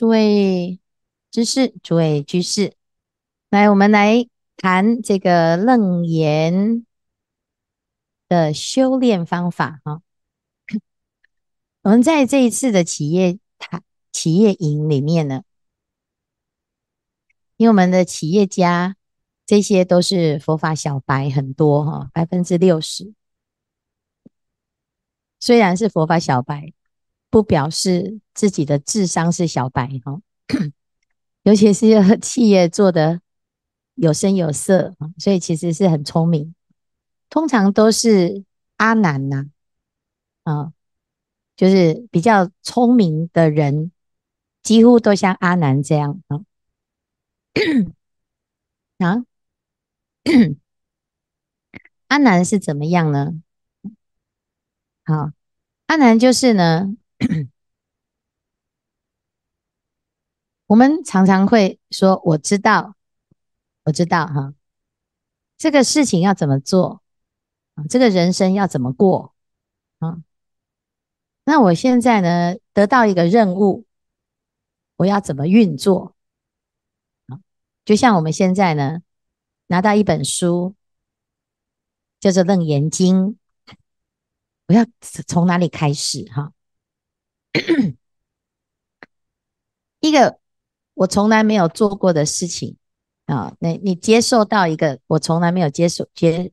诸位知士，诸位居士，来，我们来谈这个楞严的修炼方法哈。我们在这一次的企业谈企业营里面呢，因为我们的企业家这些都是佛法小白很多哈，百分之六十，虽然是佛法小白。不表示自己的智商是小白哦，尤其是要 企业做的有声有色所以其实是很聪明。通常都是阿南呐，啊，就是比较聪明的人，几乎都像阿南这样啊。啊，阿南是怎么样呢？好，阿南就是呢。我们常常会说：“我知道，我知道，哈，这个事情要怎么做啊？这个人生要怎么过啊？那我现在呢，得到一个任务，我要怎么运作啊？就像我们现在呢，拿到一本书，叫做《楞严经》，我要从哪里开始哈？” 一个我从来没有做过的事情啊，那你接受到一个我从来没有接受接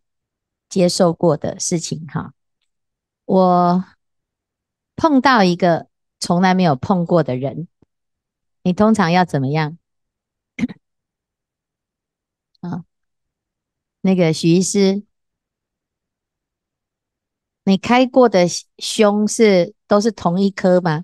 接受过的事情哈，我碰到一个从来没有碰过的人，你通常要怎么样？啊，那个许医师。你开过的胸是都是同一颗吗？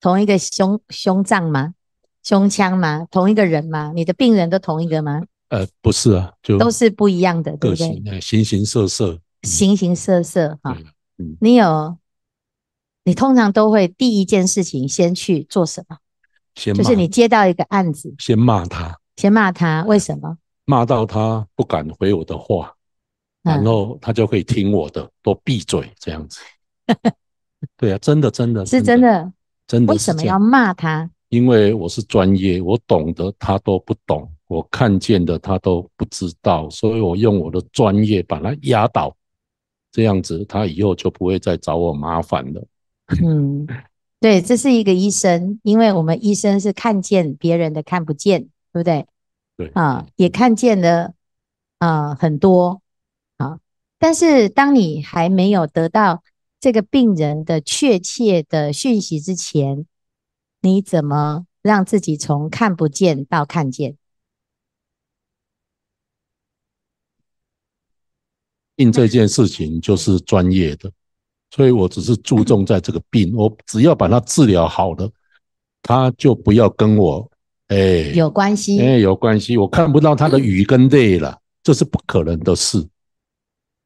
同一个胸胸脏吗？胸腔吗？同一个人吗？你的病人都同一个吗？呃，不是啊，就都是不一样的，对不对？形形色色，形形色色，哈，嗯。你有，你通常都会第一件事情先去做什么？先就是你接到一个案子，先骂他，先骂他，为什么？骂到他不敢回我的话。然后他就可以听我的，都闭嘴这样子。对啊，真的，真的是真的，真的为什么要骂他？因为我是专业，我懂得他都不懂，我看见的他都不知道，所以我用我的专业把他压倒。这样子，他以后就不会再找我麻烦了。嗯，对，这是一个医生，因为我们医生是看见别人的看不见，对不对？对啊，也看见了啊，很多。但是，当你还没有得到这个病人的确切的讯息之前，你怎么让自己从看不见到看见？病这件事情就是专业的，所以我只是注重在这个病，我只要把它治疗好了，他就不要跟我哎有关系哎有关系，我看不到他的雨跟泪了，这是不可能的事。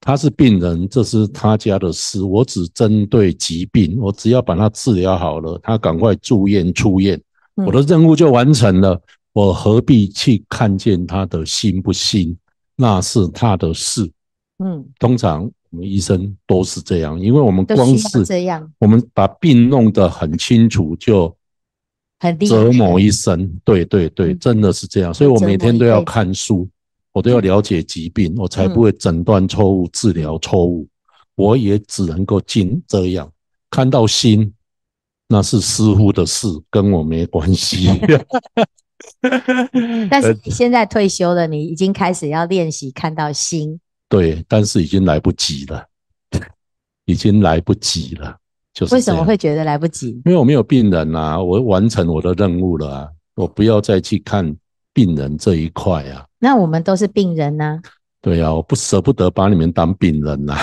他是病人，这是他家的事。我只针对疾病，我只要把他治疗好了，他赶快住院出院，我的任务就完成了。我何必去看见他的心不心？那是他的事。嗯，通常我们医生都是这样，因为我们光是这样，我们把病弄得很清楚，就很折磨一生。对对对，真的是这样，所以我每天都要看书。我都要了解疾病，我才不会诊断错误、治疗错误。我也只能够尽这样看到心，那是师傅的事，跟我没关系。但是你现在退休了，你已经开始要练习看到心。对，但是已经来不及了，已经来不及了。就是为什么会觉得来不及？因为我没有病人啊，我完成我的任务了啊，我不要再去看病人这一块啊。那我们都是病人呢。对呀，我不舍不得把你们当病人呐，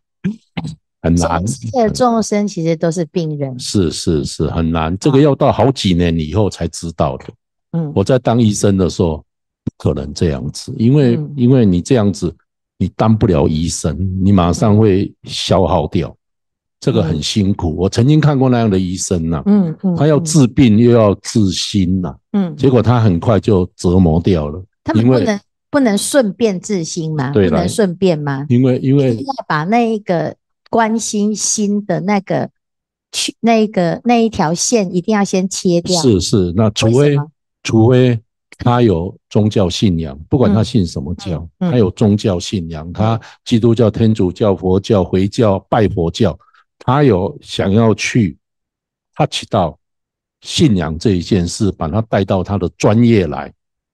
很难。世界的众生其实都是病人。是是是，很难。这个要到好几年以后才知道的。嗯，我在当医生的时候，不可能这样子，因为因为你这样子，你当不了医生，你马上会消耗掉。这个很辛苦。我曾经看过那样的医生呐，嗯嗯，他要治病又要治心呐，嗯，结果他很快就折磨掉了。他们不能不能顺便治心吗？不能顺便吗？因为因为要把那一个关心心的那个去那个那一条线一定要先切掉。是是，那除非除非他有宗教信仰，不管他信什么教，他有宗教信仰，他基督教、天主教、佛教、回教、拜佛教，他有想要去他起到信仰这一件事，把他带到他的专业来。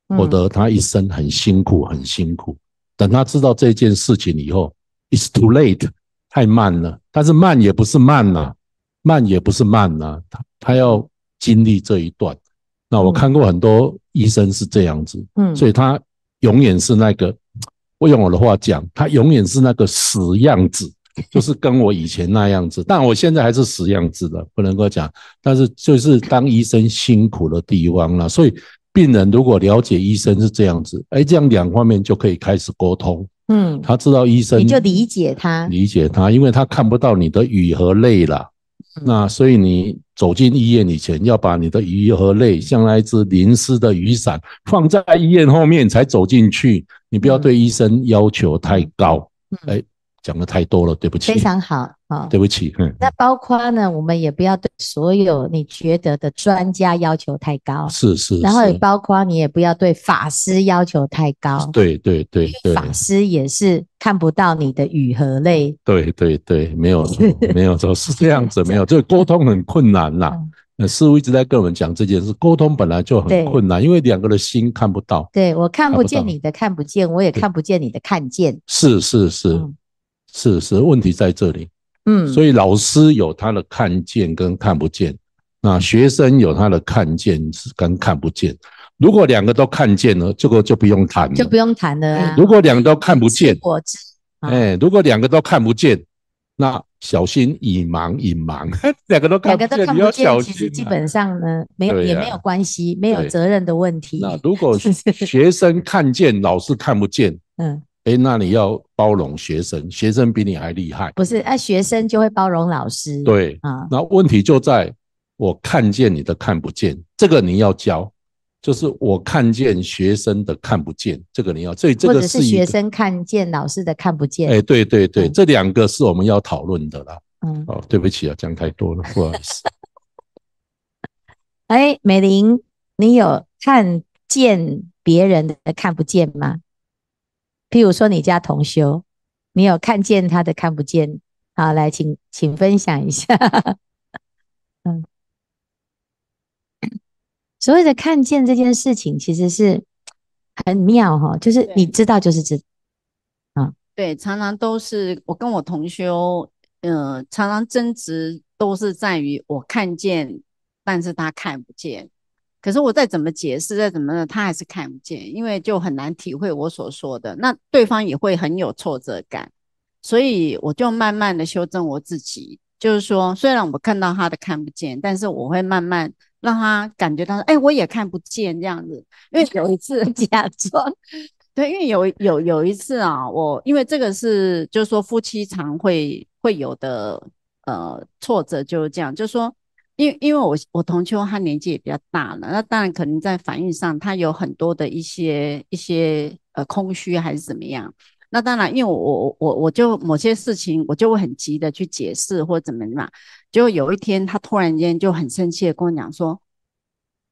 我则他一生很辛苦，很辛苦。等他知道这件事情以后，it's too late，太慢了。但是慢也不是慢呐，慢也不是慢呐。他他要经历这一段。那我看过很多医生是这样子，嗯，所以他永远是那个，我用我的话讲，他永远是那个死样子，就是跟我以前那样子。但我现在还是死样子的，不能够讲。但是就是当医生辛苦的地方了，所以。病人如果了解医生是这样子，哎，这样两方面就可以开始沟通。嗯，他知道医生，你就理解他，理解他，因为他看不到你的雨和泪了。那所以你走进医院以前，要把你的雨和泪像那一只淋湿的雨伞放在医院后面才走进去。你不要对医生要求太高。哎，讲的太多了，对不起。非常好。啊，对不起，嗯。那包括呢，我们也不要对所有你觉得的专家要求太高，是是，然后也包括你也不要对法师要求太高，对对对，法师也是看不到你的语和类，对对对，没有 没有，是这样子，没有，就沟通很困难啦。呃，师傅一直在跟我们讲这件事，沟通本来就很困难，因为两个的心看不到，对我看不见你的看不见，我也看不见你的看见，是是是，是是，问题在这里。嗯，所以老师有他的看见跟看不见，那学生有他的看见是跟看不见。如果两个都看见了，这个就不用谈了，就不用谈了。如果两个都看不见，哎，如果两个都看不见，那小心隐瞒隐瞒，两个都看不见，比较小心。基本上呢，没有也没有关系，没有责任的问题。那如果 学生看见，老师看不见，嗯。哎，那你要包容学生，学生比你还厉害。不是，哎，学生就会包容老师。对啊，那问题就在我看见你的看不见，这个你要教，就是我看见学生的看不见，这个你要。所以，这个是学生看见老师的看不见。哎，对对对，这两个是我们要讨论的啦。嗯，哦，对不起啊，讲太多了，不好意思。哎，美玲，你有看见别人的看不见吗？譬如说，你家同修，你有看见他的看不见？好，来，请请分享一下。嗯，所谓的看见这件事情，其实是很妙哈，就是你知道就是知。啊，对，常常都是我跟我同修，嗯，常常争执都是在于我看见，但是他看不见。可是我再怎么解释，再怎么呢，他还是看不见，因为就很难体会我所说的，那对方也会很有挫折感，所以我就慢慢的修正我自己，就是说，虽然我看到他的看不见，但是我会慢慢让他感觉到，哎，我也看不见这样子。因为有一次 假装，对，因为有有有一次啊，我因为这个是，就是说夫妻常会会有的呃挫折就是这样，就是说。因为因为我我同秋他年纪也比较大了，那当然可能在反应上他有很多的一些一些呃空虚还是怎么样。那当然，因为我我我我就某些事情我就会很急的去解释或怎么的嘛。就有一天他突然间就很生气的跟我讲说：“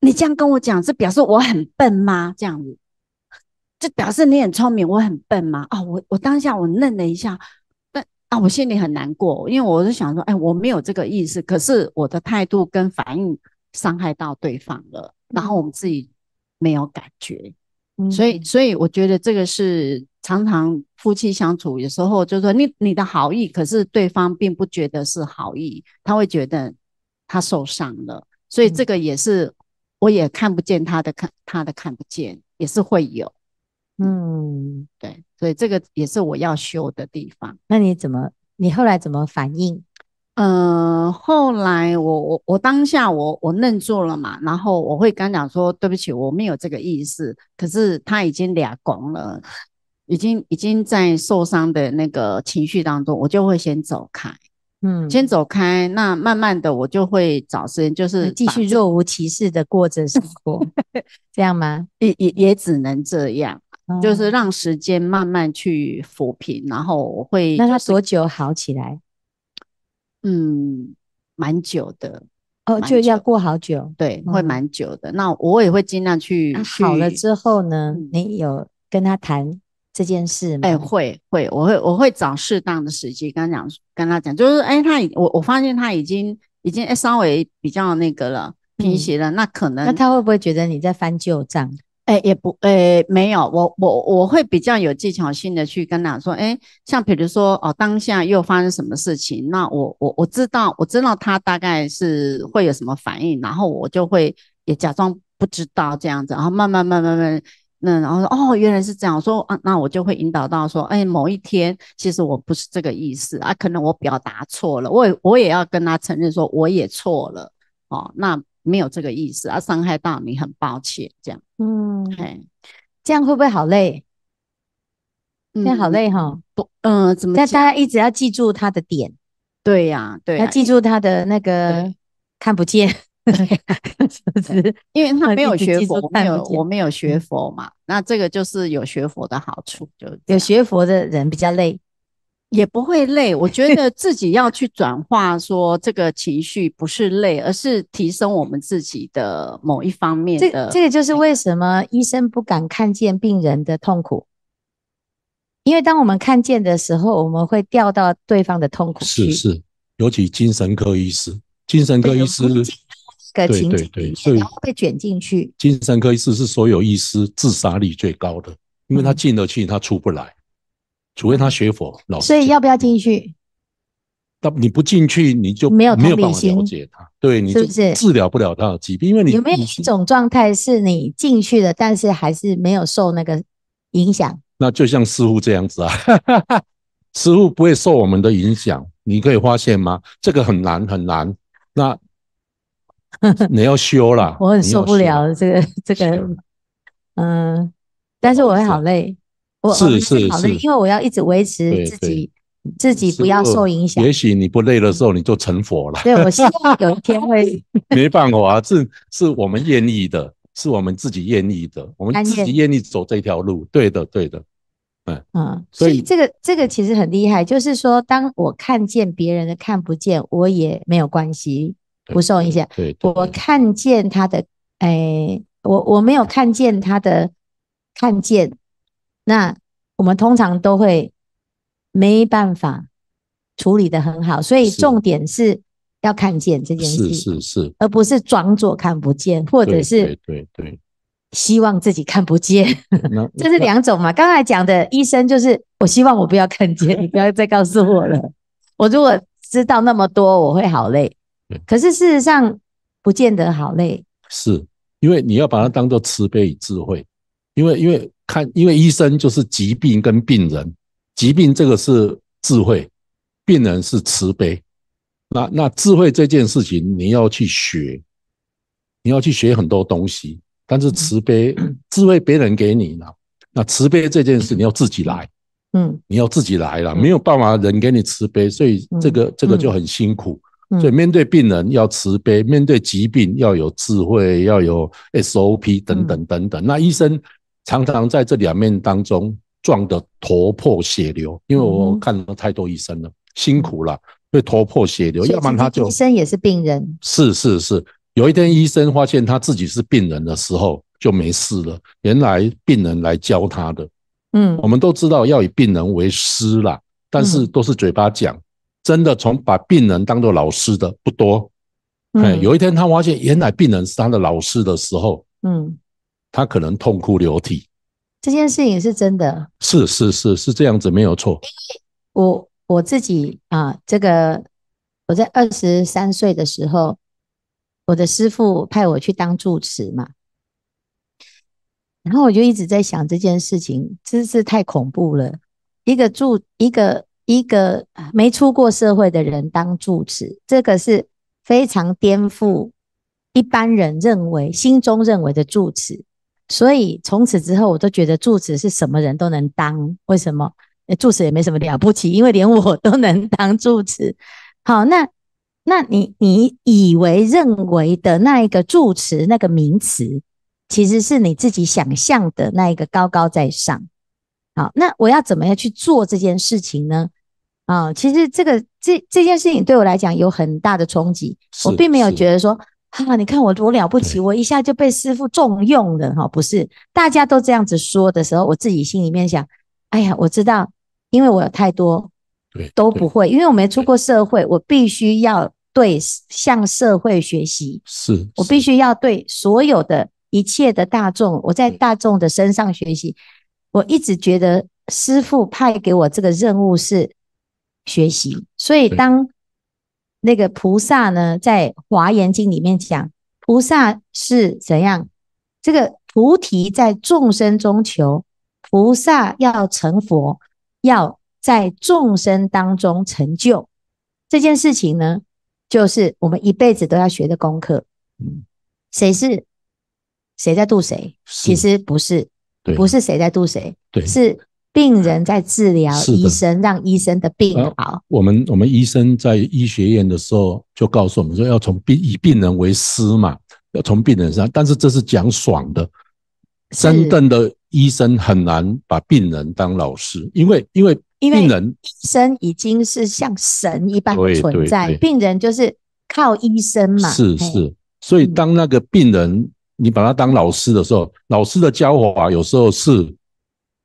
你这样跟我讲，是表示我很笨吗？这样子，这表示你很聪明，我很笨吗？”啊，我我当下我愣了一下。啊，我心里很难过，因为我是想说，哎，我没有这个意思，可是我的态度跟反应伤害到对方了，然后我们自己没有感觉，所以，所以我觉得这个是常常夫妻相处有时候就是说，你你的好意，可是对方并不觉得是好意，他会觉得他受伤了，所以这个也是，我也看不见他的看他的看不见，也是会有。嗯，对，所以这个也是我要修的地方。那你怎么？你后来怎么反应？嗯，后来我我我当下我我愣住了嘛，然后我会跟他讲说：“对不起，我没有这个意思。”可是他已经俩拱了，已经已经在受伤的那个情绪当中，我就会先走开，嗯，先走开。那慢慢的，我就会找时间，就是继续若无其事的过着生活，这样吗？也也也只能这样。就是让时间慢慢去抚平，然后会。那他多久好起来？嗯，蛮久的。哦，就要过好久。对，会蛮久的。那我也会尽量去。好了之后呢？你有跟他谈这件事吗？哎，会会，我会我会找适当的时机跟他讲，跟他讲，就是哎，他已我我发现他已经已经哎稍微比较那个了，平息了。那可能那他会不会觉得你在翻旧账？哎，也不，哎，没有，我我我会比较有技巧性的去跟他说，哎，像比如说哦，当下又发生什么事情，那我我我知道，我知道他大概是会有什么反应，然后我就会也假装不知道这样子，然后慢慢慢慢慢，那然后说哦，原来是这样，说啊，那我就会引导到说，哎，某一天其实我不是这个意思啊，可能我表达错了，我也我也要跟他承认说我也错了，哦，那。没有这个意思啊，伤害到你，很抱歉这样。嗯，哎，这样会不会好累？这样好累哈，不，嗯，怎么？但大家一直要记住他的点。对呀，对，要记住他的那个看不见，是因为他 没有学佛，没有我没有学佛嘛。那这个就是有学佛的好处，就有学佛的人比较累。也不会累，我觉得 自己要去转化，说这个情绪不是累，而是提升我们自己的某一方面。这这个就是为什么医生不敢看见病人的痛苦，因为当我们看见的时候，我们会掉到对方的痛苦是是，尤其精神科医师，精神科医师的情景里面，然后被卷进去。精神科医师是所有医师自杀率最高的，因为他进得去，他出不来。除非他学佛，所以要不要进去？他你不进去，你就没有没有办法了解他，对，你是不是治疗不了他疾病？因为你有没有一种状态是你进去了，但是还是没有受那个影响？那就像师傅这样子啊，师傅不会受我们的影响，你可以发现吗？这个很难很难，那 你要修了，我很受不了这个这个，嗯，但是我会好累。是是是，因为我要一直维持自己自己不要受影响。也许你不累的时候，你就成佛了。对我希望有一天会。没办法啊，这是我们愿意的，是我们自己愿意的，我们自己愿意走这条路。对的，对的。嗯嗯，所以这个这个其实很厉害，就是说，当我看见别人的看不见，我也没有关系，不受影响。对，我看见他的，哎，我我没有看见他的看见。那我们通常都会没办法处理的很好，所以重点是要看见这件事，是是是，而不是装作看不见，或者是对对对，希望自己看不见，这是两种嘛。刚才讲的医生就是，我希望我不要看见，你不要再告诉我了。我如果知道那么多，我会好累。可是事实上不见得好累，是因为你要把它当做慈悲与智慧，因为因为。看，因为医生就是疾病跟病人，疾病这个是智慧，病人是慈悲。那那智慧这件事情，你要去学，你要去学很多东西。但是慈悲智慧别人给你了，那慈悲这件事你要自己来，嗯，你要自己来了，没有办法人给你慈悲，所以这个这个就很辛苦。所以面对病人要慈悲，面对疾病要有智慧，要有 SOP 等等等等。那医生。常常在这两面当中撞得头破血流，因为我看了太多医生了，辛苦了，会头破血流。要不然他就医生也是病人。是是是，有一天医生发现他自己是病人的时候，就没事了。原来病人来教他的。嗯，我们都知道要以病人为师啦，但是都是嘴巴讲，真的从把病人当做老师的不多。嗯，有一天他发现原来病人是他的老师的时候，嗯。他可能痛哭流涕，这件事情是真的。是是是是这样子，没有错。我我自己啊，这个我在二十三岁的时候，我的师傅派我去当住持嘛，然后我就一直在想这件事情，真是太恐怖了。一个住一个一个没出过社会的人当住持，这个是非常颠覆一般人认为心中认为的住持。所以从此之后，我都觉得住持是什么人都能当。为什么？住持也没什么了不起，因为连我都能当住持。好，那那你你以为认为的那一个住持那个名词，其实是你自己想象的那一个高高在上。好，那我要怎么样去做这件事情呢？啊，其实这个这这件事情对我来讲有很大的冲击，我并没有觉得说。哈，你看我，我了不起，我一下就被师傅重用了哈，不是？大家都这样子说的时候，我自己心里面想，哎呀，我知道，因为我有太多，都不会，因为我没出过社会，我必须要对向社会学习，是我必须要对所有的一切的大众，我在大众的身上学习，我一直觉得师傅派给我这个任务是学习，所以当。那个菩萨呢，在《华严经》里面讲，菩萨是怎样？这个菩提在众生中求，菩萨要成佛，要在众生当中成就这件事情呢，就是我们一辈子都要学的功课。嗯，谁是谁在渡谁？其实不是，不是谁在渡谁，是。病人在治疗，医生让医生的病好。我们我们医生在医学院的时候就告诉我们说，要从病以病人为师嘛，要从病人上。但是这是讲爽的，真正的医生很难把病人当老师，因为因为因为病人医生已经是像神一般存在，病人就是靠医生嘛。是是，所以当那个病人你把他当老师的时候，老师的教法有时候是。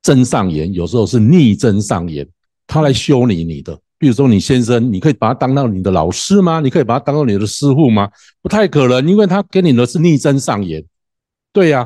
真上言有时候是逆真上言，他来修你你的，比如说你先生，你可以把他当到你的老师吗？你可以把他当到你的师傅吗？不太可能，因为他给你的是逆真上言。对呀，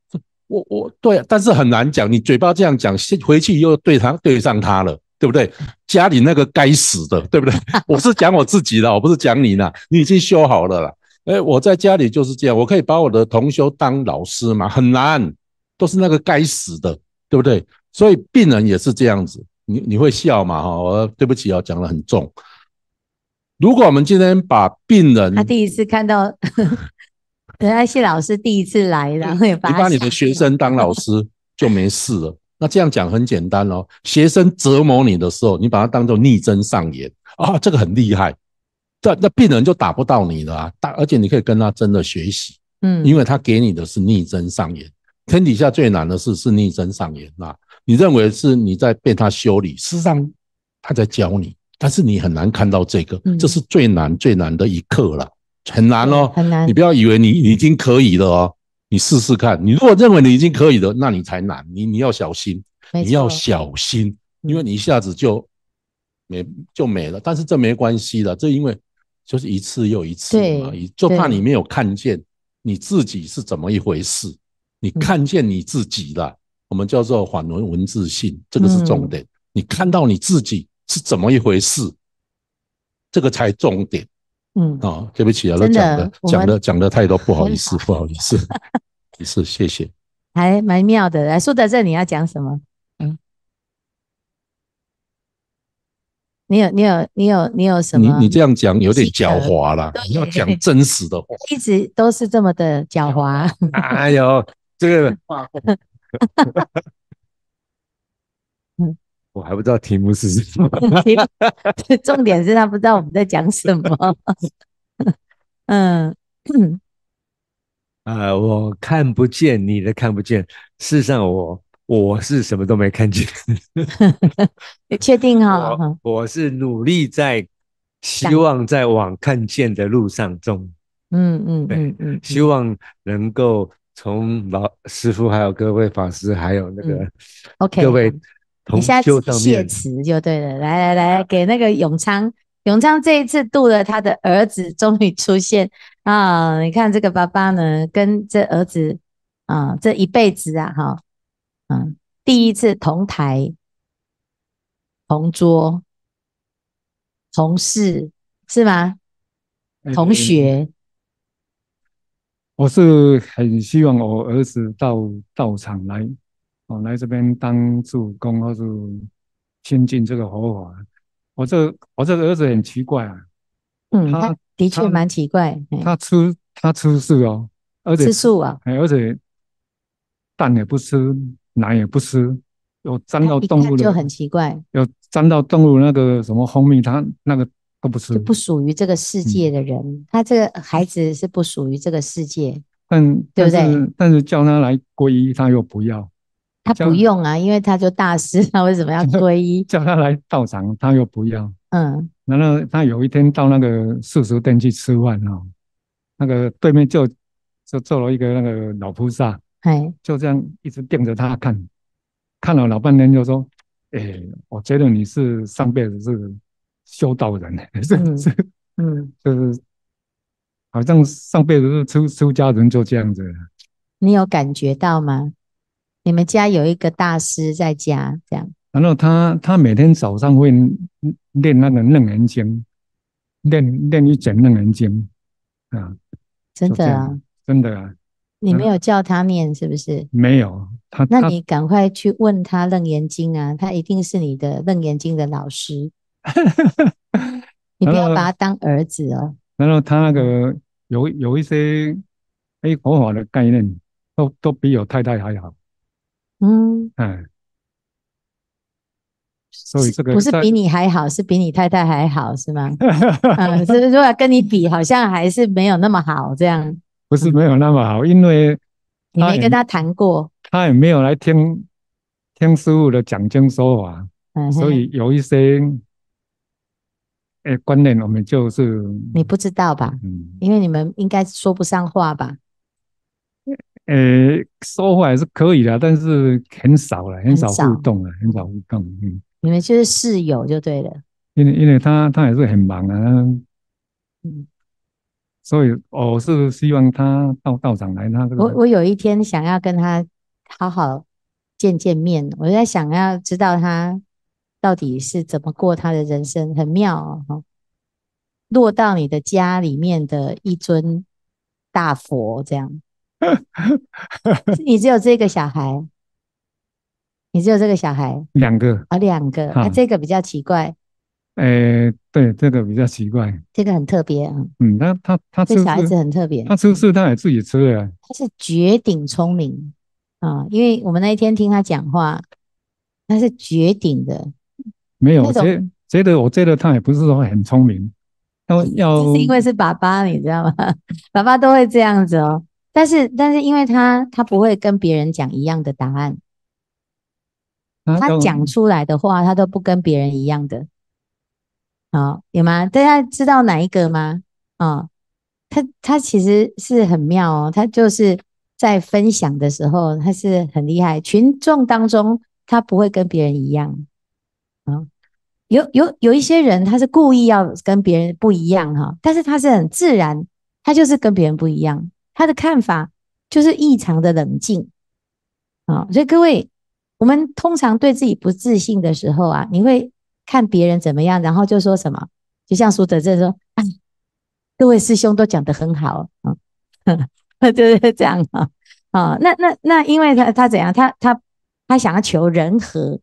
我我对，但是很难讲。你嘴巴这样讲，回去又对他对上他了，对不对？家里那个该死的，对不对？我是讲我自己的，我不是讲你呢。你已经修好了啦。哎，我在家里就是这样，我可以把我的同修当老师吗？很难，都是那个该死的。对不对？所以病人也是这样子，你你会笑嘛？哈，对不起啊，讲的很重。如果我们今天把病人，他第一次看到，等下谢老师第一次来的，你把你的学生当老师就没事了。那这样讲很简单哦，学生折磨你的时候，你把他当做逆针上演啊，这个很厉害。这那病人就打不到你了，但而且你可以跟他真的学习，嗯，因为他给你的是逆针上演。天底下最难的事是逆身上演啊！你认为是你在被他修理，事实上他在教你，但是你很难看到这个，这是最难最难的一刻了，很难哦，很难。你不要以为你已经可以了哦，你试试看。你如果认为你已经可以了，那你才难，你你要小心，你要小心，因为你一下子就没就没了。但是这没关系的，这因为就是一次又一次嘛，就怕你没有看见你自己是怎么一回事。你看见你自己了，我们叫做反文文字性，这个是重点。你看到你自己是怎么一回事，这个才重点。嗯，啊，对不起啊，都讲的讲的讲的太多，不好意思，不好意思，没事，谢谢。还蛮妙的，来说到这你要讲什么？嗯，你有你有你有你有什么？你你这样讲有点狡猾了，要讲真实的话，一直都是这么的狡猾。哎呦。这个，我还不知道题目是什么。重点是他不知道我们在讲什么。嗯，啊，我看不见你的看不见，实上我我是什么都没看见。你确定哈？我是努力在希望在往看见的路上中。嗯嗯嗯嗯，希望能够。从老师傅，还有各位法师，还有那个，OK，各位，同下，在是谢词就对了。来来来，给那个永昌，永昌这一次度了他的儿子，终于出现啊！你看这个爸爸呢，跟这儿子啊，这一辈子啊，哈，嗯，第一次同台、同桌、同事是吗？同学。我是很希望我儿子到道场来，哦，来这边当助公，或者亲近这个佛法。我这我这个儿子很奇怪啊，嗯，他的确蛮奇怪。他吃他吃素哦，而且吃素啊，而且蛋也不吃，奶也不吃，有沾到动物就很奇怪，有沾到动物那个什么蜂蜜，他那个。都不是不属于这个世界的人，他这个孩子是不属于这个世界，但对不对？但是叫他来皈依，他又不要，他不用啊，因为他就大师，他 为什么要皈依？叫他来道场，他又不要。嗯，然后他有一天到那个素食店去吃饭哦，那个对面就就坐了一个那个老菩萨，哎，就这样一直盯着他看，看了老半天，就说：“哎，我觉得你是上辈子是。”修道人，这 这，嗯，就是好像上辈子是出出家人，就这样子。你有感觉到吗？你们家有一个大师在家这样。然后他他每天早上会练那个《楞严经》，练练一整《楞严经》啊。真的啊！真的啊！你没有叫他念是不是？没有他，那你赶快去问他《楞严经》啊，他一定是你的《楞严经》的老师。你不要把他当儿子哦。然后他那个有有一些哎佛法的概念，都都比有太太还好。嗯。哎。所以这个不是比你还好，是比你太太还好，是吗？嗯，是如果跟你比，好像还是没有那么好这样。不是没有那么好，因为你没跟他谈过，他也没有来听听师傅的讲经说法，所以有一些。观念，我们就是你不知道吧？嗯，因为你们应该说不上话吧？呃，说话还是可以的，但是很少了，很少互动了，很少互动。嗯，你们就是室友就对了。因为，因为他他也是很忙啊，嗯，所以我是希望他到道长来，他这个我我有一天想要跟他好好见见面，我在想要知道他。到底是怎么过他的人生？很妙哈！落到你的家里面的一尊大佛这样。你只有这个小孩，你只有这个小孩。两个啊，两个。啊，这个比较奇怪。诶，对，这个比较奇怪。这个很特别啊。嗯，他他他这小孩子很特别。他吃是他也自己吃的。他是绝顶聪明啊！因为我们那一天听他讲话，他是绝顶的。没有，我觉觉得我觉得他也不是说很聪明，要要是因为是爸爸，你知道吗？爸爸都会这样子哦。但是但是，因为他他不会跟别人讲一样的答案，他讲出来的话，他都不跟别人一样的。好，有吗？大家知道哪一个吗？啊，他他其实是很妙哦，他就是在分享的时候，他是很厉害，群众当中他不会跟别人一样。有有有一些人，他是故意要跟别人不一样哈，但是他是很自然，他就是跟别人不一样，他的看法就是异常的冷静啊。所以各位，我们通常对自己不自信的时候啊，你会看别人怎么样，然后就说什么？就像苏辙正说，各位师兄都讲得很好，嗯，就是这样啊啊。那那那，因为他他怎样，他他他想要求人和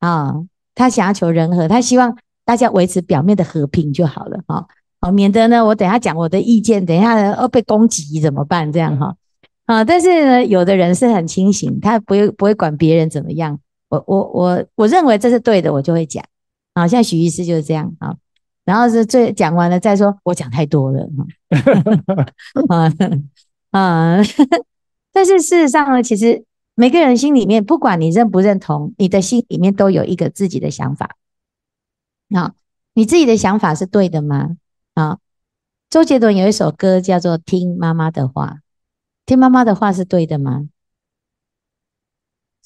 啊。他想要求人和，他希望大家维持表面的和平就好了，哈，免得呢，我等下讲我的意见，等下哦被攻击怎么办？这样哈，啊，但是呢，有的人是很清醒，他不会不会管别人怎么样，我我我我认为这是对的，我就会讲，啊，像许医师就是这样，啊，然后是最讲完了再说，我讲太多了，哈，啊，但是事实上呢，其实。每个人心里面，不管你认不认同，你的心里面都有一个自己的想法。啊，你自己的想法是对的吗？啊，周杰伦有一首歌叫做《听妈妈的话》，听妈妈的话是对的吗？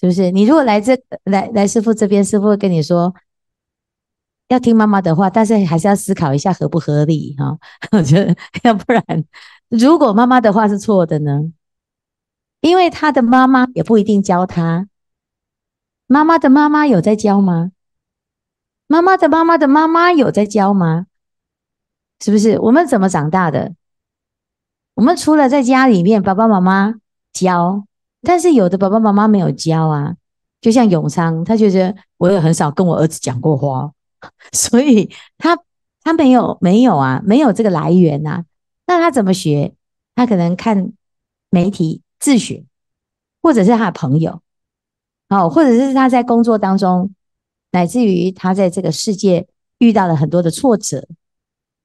是不是？你如果来这来来师傅这边，师傅会跟你说要听妈妈的话，但是还是要思考一下合不合理哈。我觉得，要不然，如果妈妈的话是错的呢？因为他的妈妈也不一定教他，妈妈的妈妈有在教吗？妈妈的妈妈的妈妈有在教吗？是不是我们怎么长大的？我们除了在家里面爸爸妈妈教，但是有的爸爸妈妈没有教啊。就像永昌，他觉得我也很少跟我儿子讲过话，所以他他没有没有啊，没有这个来源呐。那他怎么学？他可能看媒体。自学，或者是他的朋友，好，或者是他在工作当中，乃至于他在这个世界遇到了很多的挫折，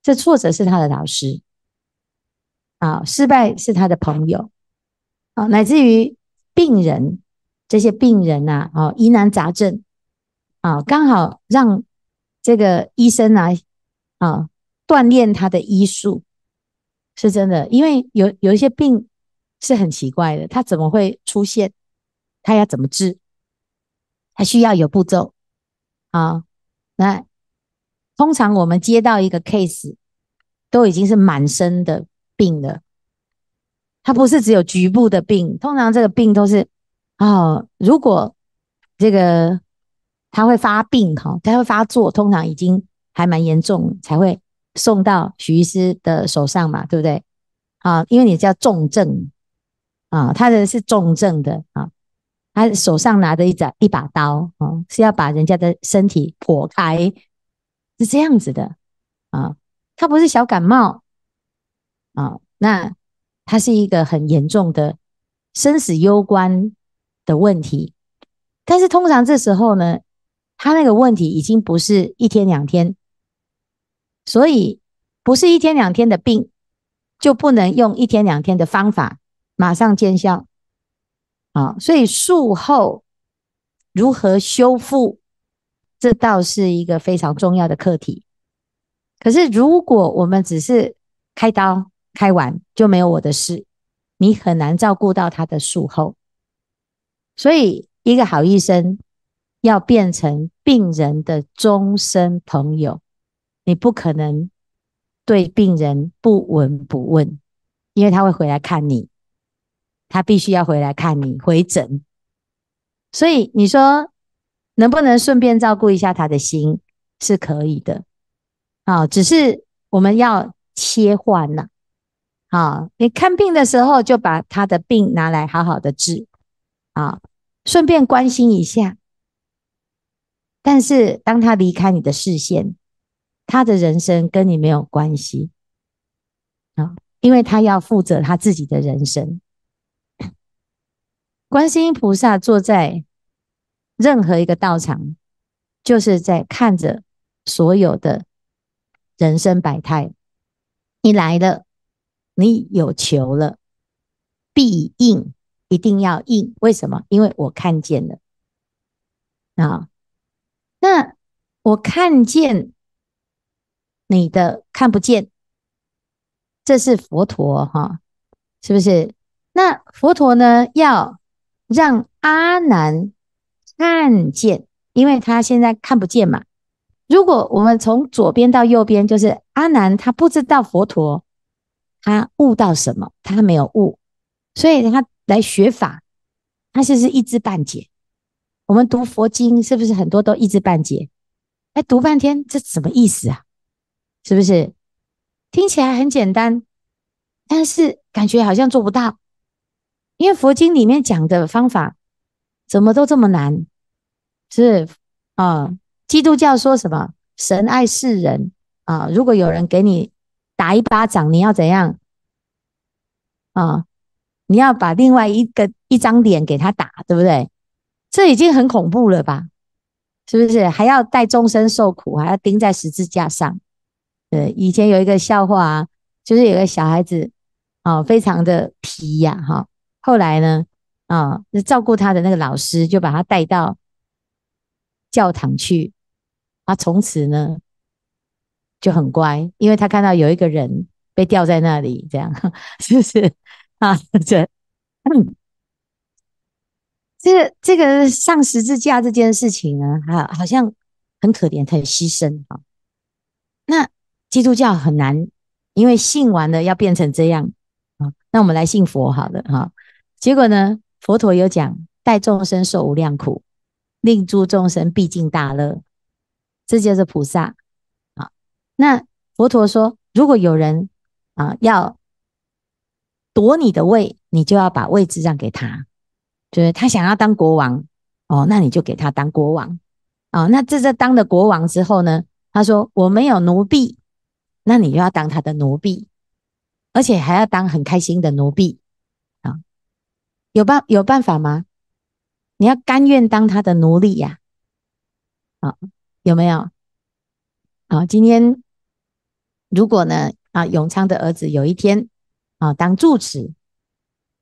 这挫折是他的老师，啊，失败是他的朋友，啊，乃至于病人，这些病人呐，哦，疑难杂症，啊，刚好让这个医生啊，啊，锻炼他的医术，是真的，因为有有一些病。是很奇怪的，他怎么会出现？他要怎么治？他需要有步骤啊。那通常我们接到一个 case，都已经是满身的病了。他不是只有局部的病，通常这个病都是哦，如果这个他会发病哈，他会发作，通常已经还蛮严重才会送到徐医师的手上嘛，对不对？啊，因为你叫重症。啊，他的是重症的啊，他手上拿着一扎一把刀啊，是要把人家的身体剖开，是这样子的啊。他不是小感冒啊，那他是一个很严重的生死攸关的问题。但是通常这时候呢，他那个问题已经不是一天两天，所以不是一天两天的病就不能用一天两天的方法。马上见效，啊！所以术后如何修复，这倒是一个非常重要的课题。可是如果我们只是开刀开完就没有我的事，你很难照顾到他的术后。所以，一个好医生要变成病人的终身朋友，你不可能对病人不闻不问，因为他会回来看你。他必须要回来看你回诊，所以你说能不能顺便照顾一下他的心是可以的，啊，只是我们要切换了。啊。你看病的时候就把他的病拿来好好的治，啊，顺便关心一下。但是当他离开你的视线，他的人生跟你没有关系，啊，因为他要负责他自己的人生。观世音菩萨坐在任何一个道场，就是在看着所有的人生百态。你来了，你有求了，必应，一定要应。为什么？因为我看见了啊。那我看见你的看不见，这是佛陀哈，是不是？那佛陀呢？要。让阿难看见，因为他现在看不见嘛。如果我们从左边到右边，就是阿难他不知道佛陀他悟到什么，他没有悟，所以他来学法，他就是一知半解。我们读佛经是不是很多都一知半解？哎，读半天这什么意思啊？是不是听起来很简单，但是感觉好像做不到。因为佛经里面讲的方法，怎么都这么难，是啊。基督教说什么神爱世人啊？如果有人给你打一巴掌，你要怎样啊？你要把另外一个一张脸给他打，对不对？这已经很恐怖了吧？是不是还要带终身受苦，还要钉在十字架上？呃，以前有一个笑话，就是有个小孩子啊，非常的皮呀，哈。后来呢？啊，就照顾他的那个老师，就把他带到教堂去。啊，从此呢就很乖，因为他看到有一个人被吊在那里，这样 是不是啊？这，这个这个上十字架这件事情呢，好，好像很可怜，很牺牲哈。那基督教很难，因为信完了要变成这样啊。那我们来信佛好了哈。结果呢？佛陀有讲，待众生受无量苦，令诸众生毕竟大乐，这就是菩萨啊。那佛陀说，如果有人啊要夺你的位，你就要把位置让给他，就是他想要当国王哦，那你就给他当国王啊。那这在当了国王之后呢？他说我没有奴婢，那你就要当他的奴婢，而且还要当很开心的奴婢。有办有办法吗？你要甘愿当他的奴隶呀？啊，有没有？啊，今天如果呢？啊，永昌的儿子有一天啊，当住持，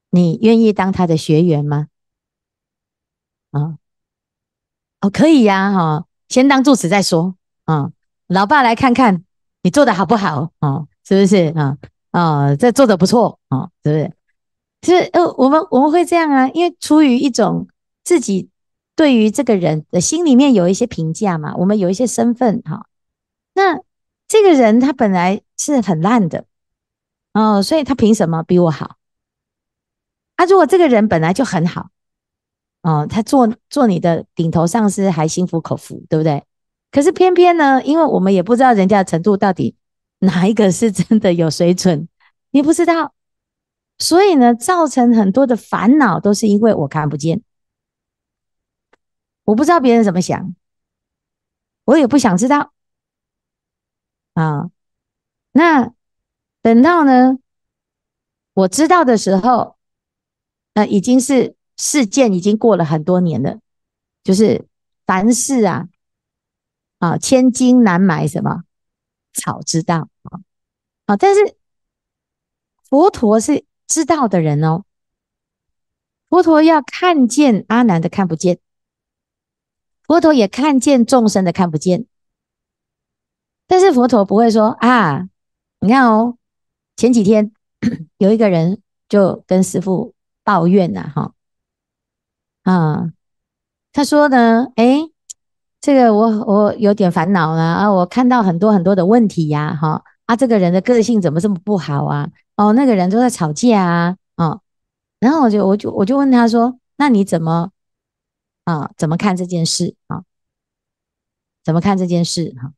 你愿意当他的学员吗？啊？哦，可以呀，哈，先当住持再说。啊，老爸来看看你做的好不好？哦，是不是？啊啊，这做的不错，哦，是不是？是呃，我们我们会这样啊，因为出于一种自己对于这个人的心里面有一些评价嘛，我们有一些身份哈。那这个人他本来是很烂的，哦，所以他凭什么比我好？啊，如果这个人本来就很好，哦，他做做你的顶头上司还心服口服，对不对？可是偏偏呢，因为我们也不知道人家的程度到底哪一个是真的有水准，你不知道。所以呢，造成很多的烦恼，都是因为我看不见，我不知道别人怎么想，我也不想知道。啊，那等到呢，我知道的时候，那已经是事件已经过了很多年了。就是凡事啊，啊，千金难买什么？草知道啊，啊，但是佛陀是。知道的人哦，佛陀要看见阿难的看不见，佛陀也看见众生的看不见，但是佛陀不会说啊，你看哦，前几天 有一个人就跟师父抱怨呐，哈，啊，他说呢，哎，这个我我有点烦恼了啊，我看到很多很多的问题呀，哈，啊，这个人的个性怎么这么不好啊？哦，那个人都在吵架啊，哦，然后我就我就我就问他说：“那你怎么啊？怎么看这件事啊？怎么看这件事？”哈，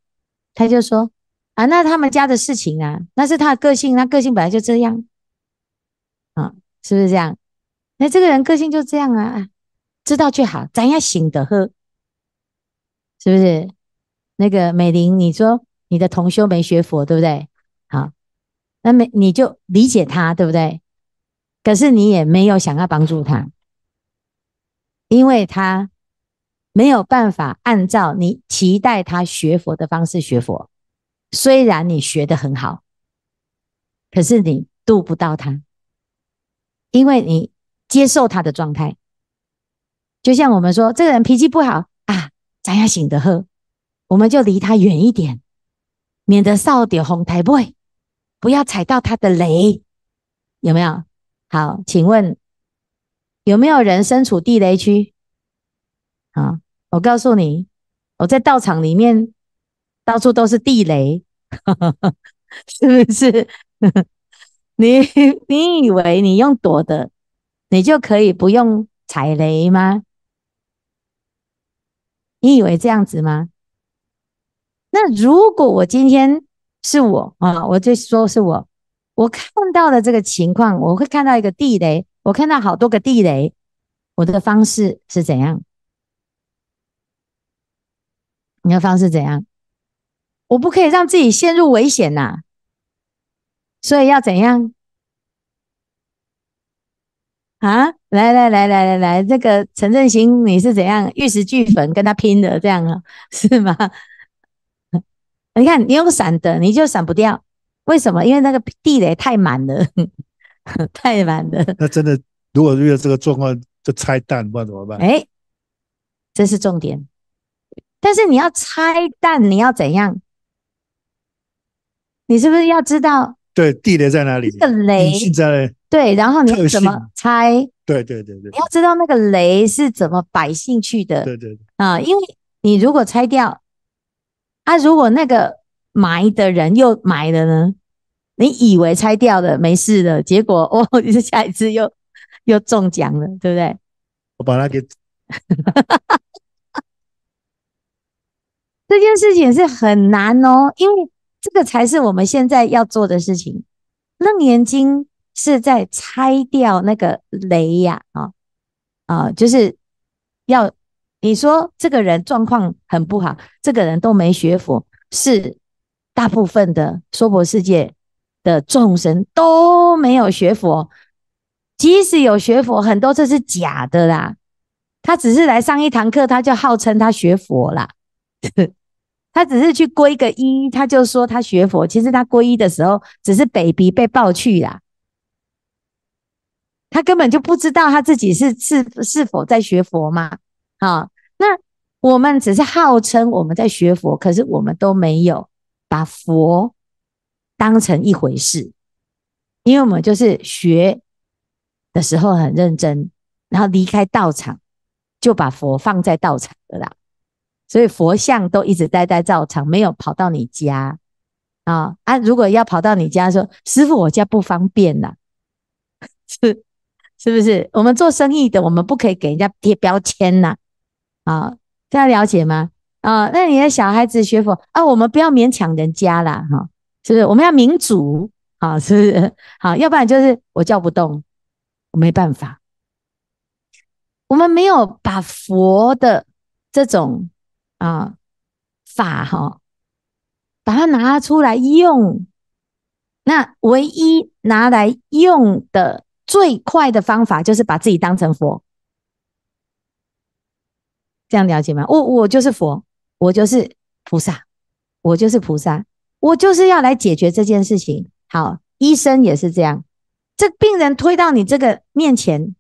他就说：“啊，那他们家的事情啊，那是他的个性，他个性本来就这样，啊，是不是这样？那这个人个性就这样啊，知道就好，咱要醒的呵，是不是？那个美玲，你说你的同修没学佛对不对？好。”那么你就理解他，对不对？可是你也没有想要帮助他，因为他没有办法按照你期待他学佛的方式学佛。虽然你学的很好，可是你度不到他，因为你接受他的状态。就像我们说，这个人脾气不好啊，咱要醒的喝，我们就离他远一点，免得少点红台杯。不要踩到他的雷，有没有？好，请问有没有人身处地雷区？啊，我告诉你，我在道场里面到处都是地雷，是不是？你你以为你用躲的，你就可以不用踩雷吗？你以为这样子吗？那如果我今天？是我啊，我就说是我，我看到的这个情况，我会看到一个地雷，我看到好多个地雷。我的方式是怎样？你的方式怎样？我不可以让自己陷入危险呐，所以要怎样？啊，来来来来来来，这个陈振兴你是怎样玉石俱焚跟他拼的这样啊，是吗？你看，你用闪的，你就闪不掉，为什么？因为那个地雷太满了，太满了。那真的，如果遇到这个状况，就拆弹，不知道怎么办。哎，这是重点。但是你要拆弹，你要怎样？你是不是要知道？对，地雷在哪里？那个雷在。对，然后你怎么拆？对对对对。你要知道那个雷是怎么摆进去的。对对对。啊，因为你如果拆掉。啊！如果那个埋的人又埋了呢？你以为拆掉了没事的结果，哦，你 是下一次又又中奖了，对不对？我把它给……这件事情是很难哦，因为这个才是我们现在要做的事情。楞严经是在拆掉那个雷呀，啊啊，就是要。你说这个人状况很不好，这个人都没学佛，是大部分的娑婆世界的众生都没有学佛。即使有学佛，很多这是假的啦。他只是来上一堂课，他就号称他学佛啦。他只是去皈一个一，他就说他学佛。其实他皈依的时候，只是 baby 被抱去啦。他根本就不知道他自己是是是否在学佛嘛？好。我们只是号称我们在学佛，可是我们都没有把佛当成一回事，因为我们就是学的时候很认真，然后离开道场就把佛放在道场了啦。所以佛像都一直待在道场，没有跑到你家啊啊！如果要跑到你家，说师傅我家不方便了，是是不是？我们做生意的，我们不可以给人家贴标签呐啊！大家了解吗？啊，那你的小孩子学佛啊，我们不要勉强人家啦，哈，是不是？我们要民主，好，是不是？好，要不然就是我叫不动，我没办法。我们没有把佛的这种啊法哈，把它拿出来用。那唯一拿来用的最快的方法，就是把自己当成佛。这样了解吗？我我就是佛，我就是菩萨，我就是菩萨，我就是要来解决这件事情。好，医生也是这样，这病人推到你这个面前，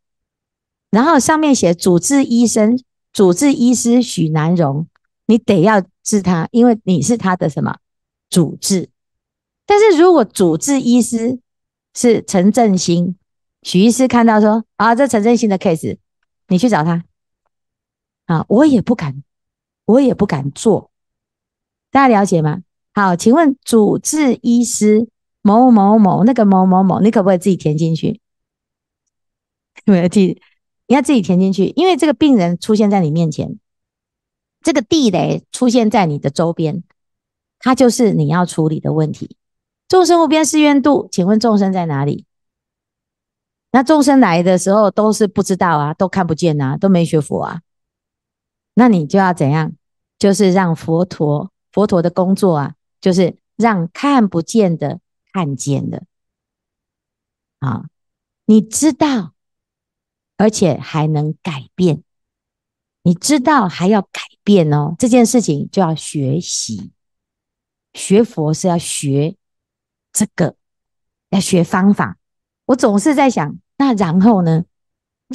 然后上面写主治医生、主治医师许南荣，你得要治他，因为你是他的什么主治。但是如果主治医师是陈振兴，许医师看到说啊，这陈振兴的 case，你去找他。啊，我也不敢，我也不敢做，大家了解吗？好，请问主治医师某某某，那个某某某，你可不可以自己填进去？你 没有替？你要自己填进去，因为这个病人出现在你面前，这个地雷出现在你的周边，它就是你要处理的问题。众生无边誓愿度，请问众生在哪里？那众生来的时候都是不知道啊，都看不见啊，都没学佛啊。那你就要怎样？就是让佛陀佛陀的工作啊，就是让看不见的看见的。啊，你知道，而且还能改变。你知道还要改变哦，这件事情就要学习。学佛是要学这个，要学方法。我总是在想，那然后呢？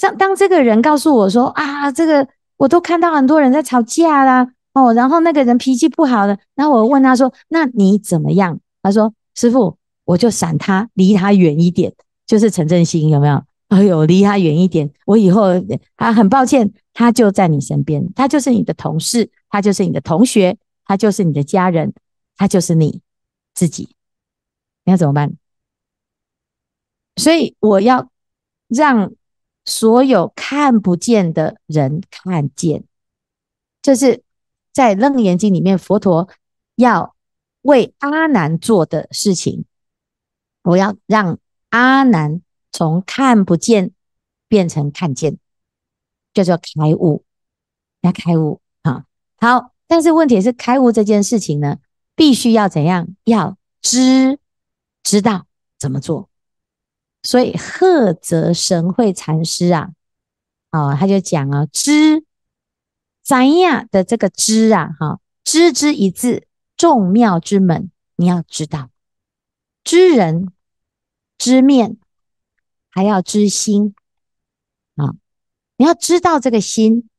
当当这个人告诉我说啊，这个。我都看到很多人在吵架啦，哦，然后那个人脾气不好了，然后我问他说：“那你怎么样？”他说：“师傅，我就闪他，离他远一点。”就是陈振兴有没有？哎呦，离他远一点。我以后啊，很抱歉，他就在你身边，他就是你的同事，他就是你的同学，他就是你的家人，他就是你自己。你要怎么办？所以我要让。所有看不见的人看见，这是在《楞严经》里面佛陀要为阿难做的事情。我要让阿难从看不见变成看见，叫做开悟。要开悟，啊！好。但是问题是，开悟这件事情呢，必须要怎样？要知知道怎么做。所以，赫泽神会禅师啊，哦，他就讲啊，知咱呀的这个知啊，哈，知之一字，众妙之门，你要知道，知人、知面，还要知心啊，你要知道这个心，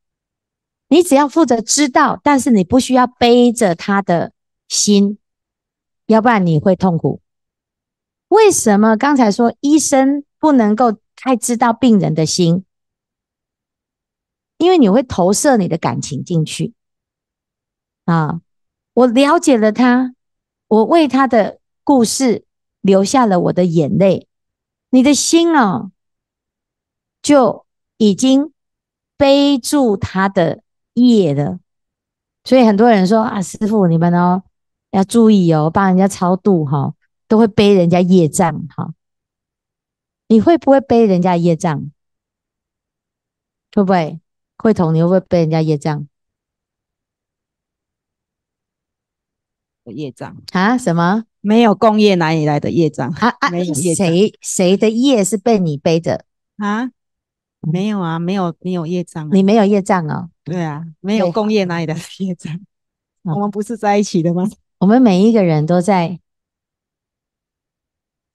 你只要负责知道，但是你不需要背着他的心，要不然你会痛苦。为什么刚才说医生不能够太知道病人的心？因为你会投射你的感情进去啊！我了解了他，我为他的故事流下了我的眼泪，你的心啊就已经背住他的业了。所以很多人说啊，师傅你们哦要注意哦，帮人家超度哈。都会背人家业障哈，你会不会背人家业障？会不会会同？你会不会背人家业障？业障啊？什么？没有共业哪里来的业障？啊啊！谁谁的业是被你背的啊？没有啊，没有没有业障，啊，你没有业障哦。对啊，没有共业哪里来的业障？我们不是在一起的吗？我们每一个人都在。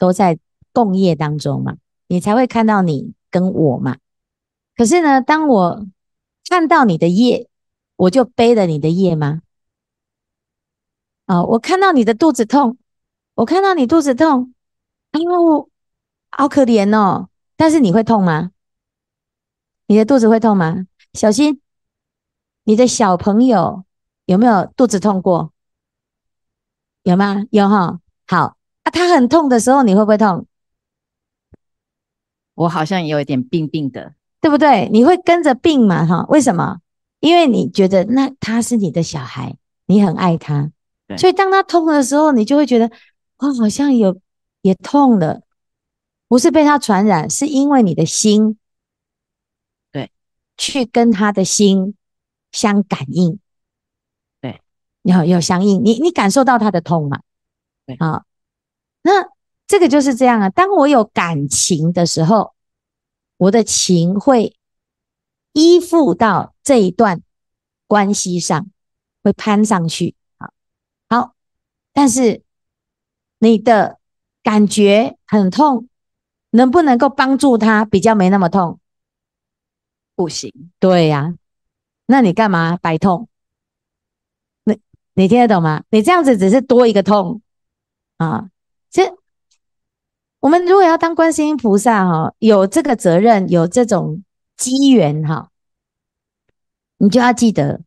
都在共业当中嘛，你才会看到你跟我嘛。可是呢，当我看到你的业，我就背了你的业吗？啊，我看到你的肚子痛，我看到你肚子痛，因为我好可怜哦。但是你会痛吗？你的肚子会痛吗？小心，你的小朋友有没有肚子痛过？有吗？有哈，好。他很痛的时候，你会不会痛？我好像有一点病病的，对不对？你会跟着病嘛？哈，为什么？因为你觉得那他是你的小孩，你很爱他，所以当他痛的时候，你就会觉得哦，好像有也痛了，不是被他传染，是因为你的心，对，去跟他的心相感应，对，要要相应，你你感受到他的痛吗？对，啊。那这个就是这样啊。当我有感情的时候，我的情会依附到这一段关系上，会攀上去。好，但是你的感觉很痛，能不能够帮助他比较没那么痛？不行，对呀。那你干嘛白痛？你你听得懂吗？你这样子只是多一个痛啊。这，我们如果要当观世音菩萨哈，有这个责任，有这种机缘哈，你就要记得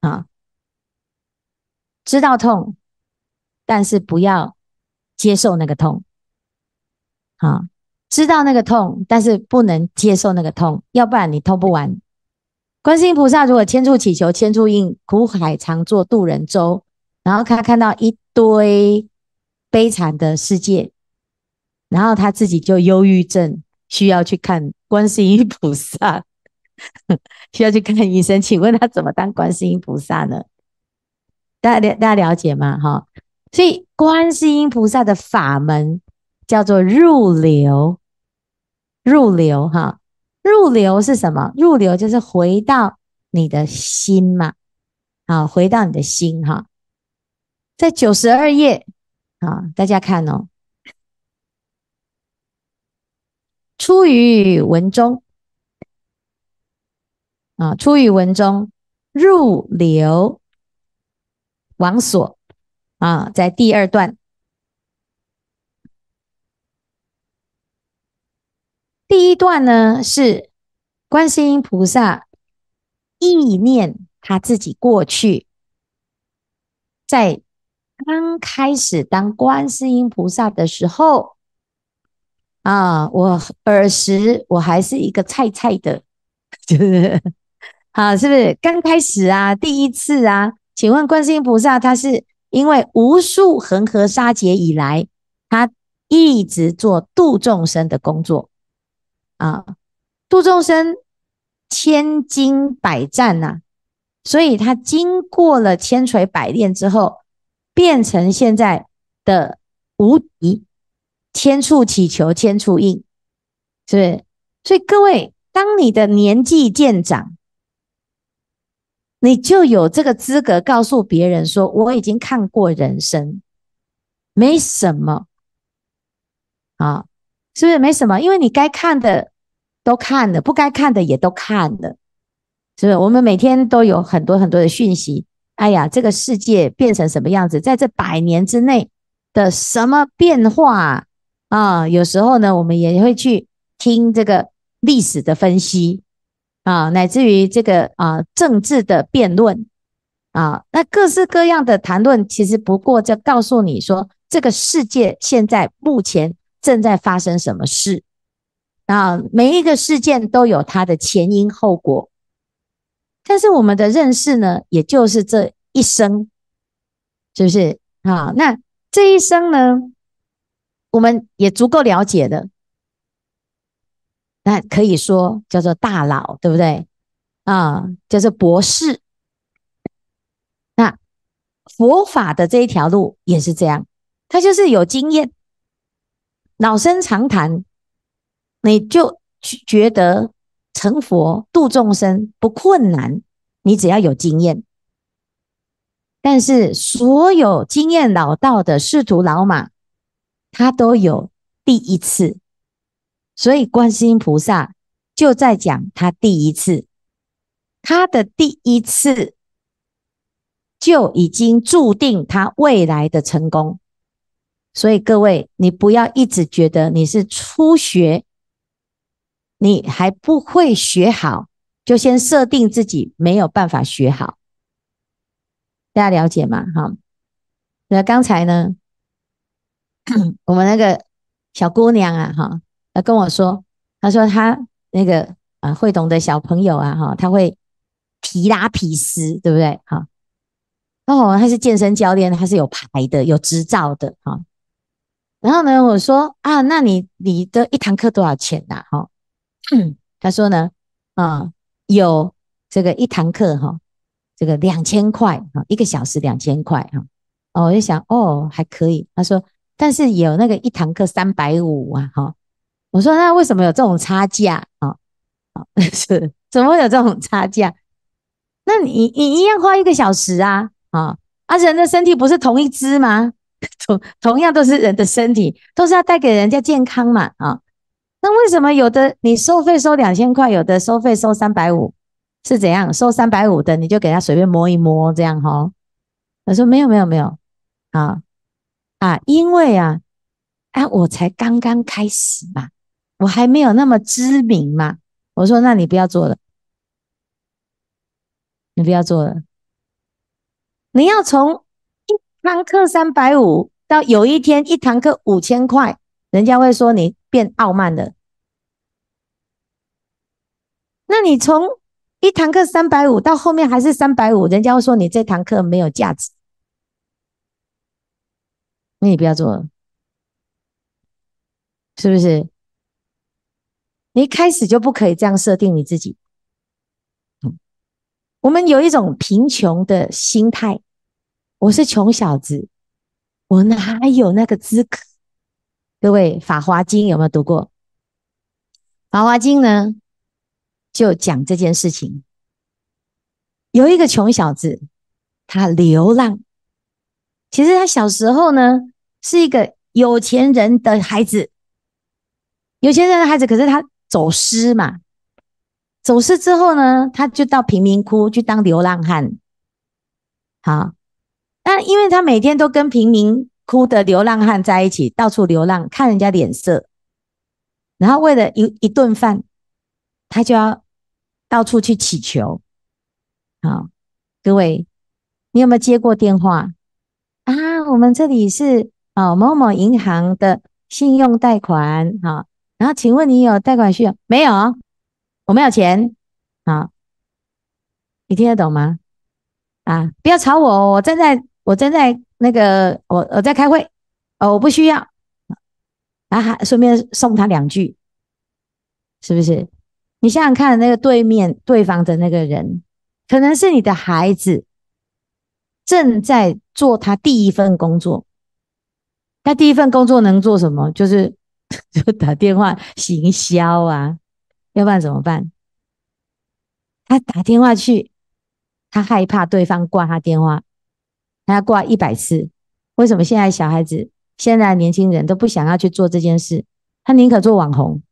啊，知道痛，但是不要接受那个痛，啊，知道那个痛，但是不能接受那个痛，要不然你痛不完。观世音菩萨如果千处祈求千处应，苦海常作渡人舟，然后他看到一堆。悲惨的世界，然后他自己就忧郁症，需要去看观世音菩萨，需要去看医生。请问他怎么当观世音菩萨呢？大家大家了解吗？哈，所以观世音菩萨的法门叫做入流，入流哈，入流是什么？入流就是回到你的心嘛，好，回到你的心哈，在九十二页。啊，大家看哦，出于文中啊，出于文中入流王所啊，在第二段，第一段呢是观世音菩萨意念他自己过去在。刚开始当观世音菩萨的时候，啊，我儿时我还是一个菜菜的，就是好，是不是？刚开始啊，第一次啊，请问观世音菩萨，他是因为无数恒河沙劫以来，他一直做度众生的工作啊，度众生千经百战呐，所以他经过了千锤百炼之后。变成现在的无敌，千处祈求千处应，是不是？所以各位，当你的年纪渐长，你就有这个资格告诉别人说：我已经看过人生，没什么啊，是不是没什么？因为你该看的都看了，不该看的也都看了，是不是？我们每天都有很多很多的讯息。哎呀，这个世界变成什么样子？在这百年之内的什么变化啊？有时候呢，我们也会去听这个历史的分析啊，乃至于这个啊政治的辩论啊，那各式各样的谈论，其实不过就告诉你说，这个世界现在目前正在发生什么事啊？每一个事件都有它的前因后果。但是我们的认识呢，也就是这一生，是不是啊？那这一生呢，我们也足够了解的，那可以说叫做大佬，对不对？啊，叫做博士。那佛法的这一条路也是这样，他就是有经验，老生常谈，你就觉得。成佛度众生不困难，你只要有经验。但是所有经验老道的仕途老马，他都有第一次。所以观世音菩萨就在讲他第一次，他的第一次就已经注定他未来的成功。所以各位，你不要一直觉得你是初学。你还不会学好，就先设定自己没有办法学好，大家了解吗？哈，那刚才呢，我们那个小姑娘啊，哈，她跟我说，她说她那个啊会懂的小朋友啊，哈，她会提拉皮丝，对不对？哈，哦，她是健身教练，她是有牌的，有执照的，哈。然后呢，我说啊，那你你的一堂课多少钱呐？哈。他说呢，啊，有这个一堂课哈，这个两千块哈，一个小时两千块哈，哦，我就想，哦，还可以。他说，但是有那个一堂课三百五啊，哈，我说那为什么有这种差价啊？啊，是，怎么会有这种差价？那你你一样花一个小时啊，啊啊，人的身体不是同一只吗？同同样都是人的身体，都是要带给人家健康嘛，啊。那为什么有的你收费收两千块，有的收费收三百五，是怎样收三百五的？你就给他随便摸一摸这样哈。他说没有没有没有，啊啊，因为啊啊我才刚刚开始嘛，我还没有那么知名嘛。我说那你不要做了，你不要做了，你要从一堂课三百五到有一天一堂课五千块，人家会说你。变傲慢了。那你从一堂课三百五到后面还是三百五，人家会说你这堂课没有价值，那你不要做，了，是不是？你一开始就不可以这样设定你自己。我们有一种贫穷的心态，我是穷小子，我哪有那个资格？各位，《法华经》有没有读过？《法华经》呢，就讲这件事情。有一个穷小子，他流浪。其实他小时候呢，是一个有钱人的孩子，有钱人的孩子，可是他走失嘛。走失之后呢，他就到贫民窟去当流浪汉。好，那因为他每天都跟平民。哭的流浪汉在一起到处流浪，看人家脸色，然后为了一一顿饭，他就要到处去乞求。好，各位，你有没有接过电话啊？我们这里是啊某某银行的信用贷款，哈。然后请问你有贷款需要没有？我没有钱，好，你听得懂吗？啊，不要吵我，我正在。我正在那个，我我在开会，哦，我不需要啊，顺便送他两句，是不是？你想想看，那个对面对方的那个人，可能是你的孩子，正在做他第一份工作。那第一份工作能做什么？就是 就打电话行销啊，要不然怎么办？他打电话去，他害怕对方挂他电话。他要挂一百次，为什么现在小孩子、现在年轻人都不想要去做这件事？他宁可做网红，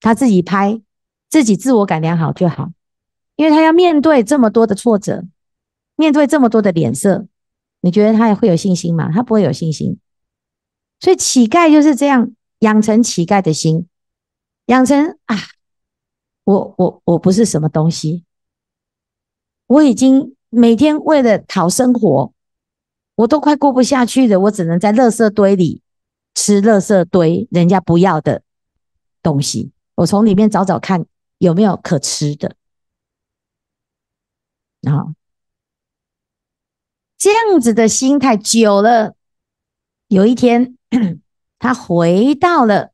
他自己拍，自己自我感良好就好，因为他要面对这么多的挫折，面对这么多的脸色，你觉得他也会有信心吗？他不会有信心。所以乞丐就是这样养成乞丐的心，养成啊，我我我不是什么东西，我已经每天为了讨生活。我都快过不下去了，我只能在垃圾堆里吃垃圾堆人家不要的东西，我从里面找找看有没有可吃的。后这样子的心态久了，有一天他回到了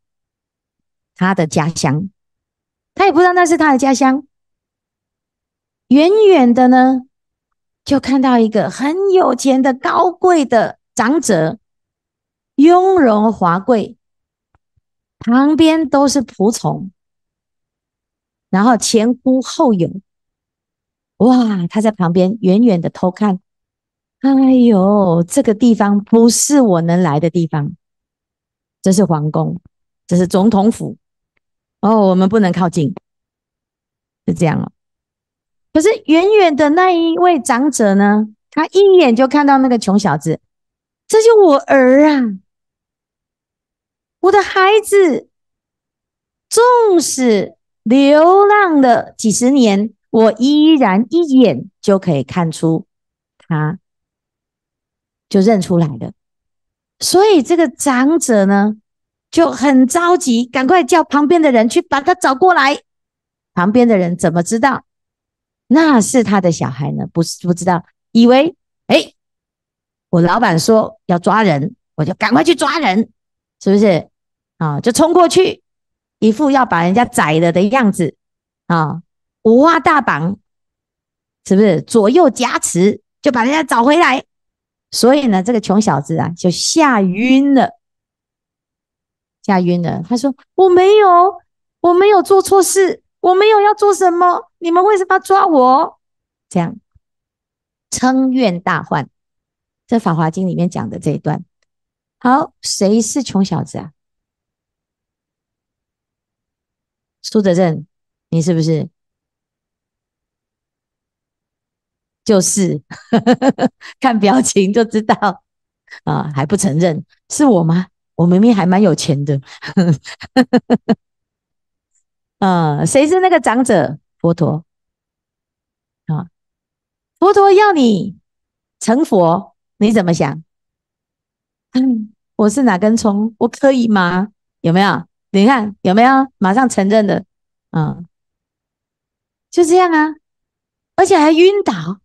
他的家乡，他也不知道那是他的家乡，远远的呢。就看到一个很有钱的、高贵的长者，雍容华贵，旁边都是仆从，然后前呼后拥。哇，他在旁边远远的偷看。哎呦，这个地方不是我能来的地方，这是皇宫，这是总统府。哦，我们不能靠近，是这样了。可是远远的那一位长者呢？他一眼就看到那个穷小子，这就我儿啊！我的孩子，纵使流浪了几十年，我依然一眼就可以看出他，就认出来了。所以这个长者呢，就很着急，赶快叫旁边的人去把他找过来。旁边的人怎么知道？那是他的小孩呢，不是不知道，以为哎，我老板说要抓人，我就赶快去抓人，是不是？啊，就冲过去，一副要把人家宰了的样子啊，五花大绑，是不是？左右夹持，就把人家找回来。所以呢，这个穷小子啊，就吓晕了，吓晕了。他说：“我没有，我没有做错事，我没有要做什么。”你们为什么要抓我？这样称怨大患。这《法华经》里面讲的这一段。好，谁是穷小子啊？苏泽正，你是不是？就是，看表情就知道。啊，还不承认？是我吗？我明明还蛮有钱的。啊，谁是那个长者？佛陀啊，佛陀要你成佛，你怎么想？嗯，我是哪根葱？我可以吗？有没有？你看有没有马上承认的？嗯，就这样啊，而且还晕倒。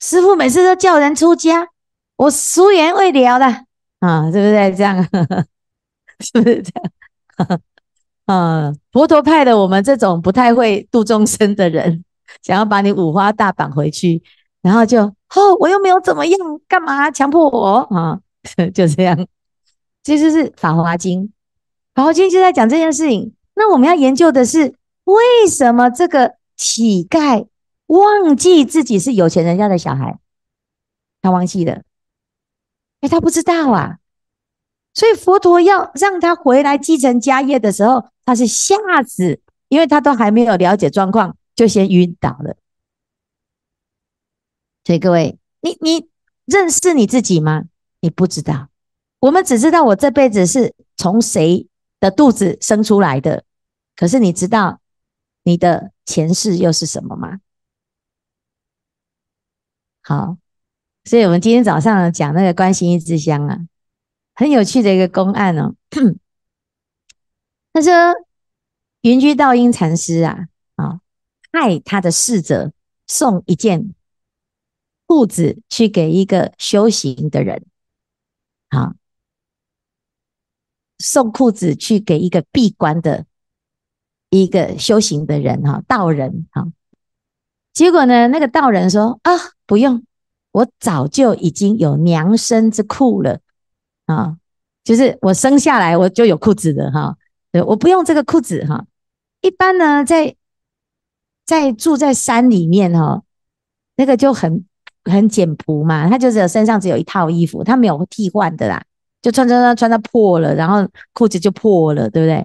师傅每次都叫人出家，我俗言未了的啊，是不是这样？是不是这样？嗯，佛陀派的我们这种不太会度众生的人，想要把你五花大绑回去，然后就吼我又没有怎么样，干嘛强迫我啊？就这样，这就是《法华经》，《法华经》就在讲这件事情。那我们要研究的是，为什么这个乞丐忘记自己是有钱人家的小孩？他忘记了？哎，他不知道啊。所以佛陀要让他回来继承家业的时候。他是一下子，因为他都还没有了解状况，就先晕倒了。所以各位，你你认识你自己吗？你不知道。我们只知道我这辈子是从谁的肚子生出来的，可是你知道你的前世又是什么吗？好，所以我们今天早上讲那个观心一支香啊，很有趣的一个公案哦。他说：“云居道音禅师啊，啊，派他的侍者送一件裤子去给一个修行的人，啊，送裤子去给一个闭关的，一个修行的人哈，道人哈。结果呢，那个道人说啊，不用，我早就已经有娘生之裤了，啊，就是我生下来我就有裤子的哈。”对，我不用这个裤子哈。一般呢，在在住在山里面哈，那个就很很简朴嘛，他就是身上只有一套衣服，他没有替换的啦，就穿穿穿穿到破了，然后裤子就破了，对不对？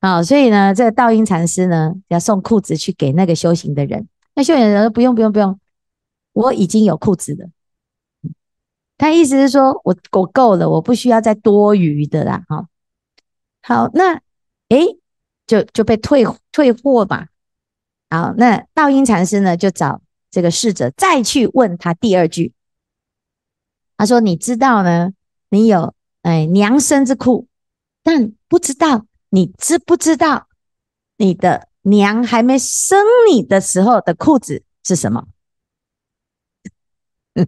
啊，所以呢，这个道音禅师呢要送裤子去给那个修行的人，那修行人说不用不用不用，我已经有裤子了。他意思是说我我够了，我不需要再多余的啦。哈，好，那。哎，就就被退退货嘛，好，那道音禅师呢，就找这个侍者再去问他第二句。他说：“你知道呢，你有哎娘生之裤，但不知道你知不知道你的娘还没生你的时候的裤子是什么？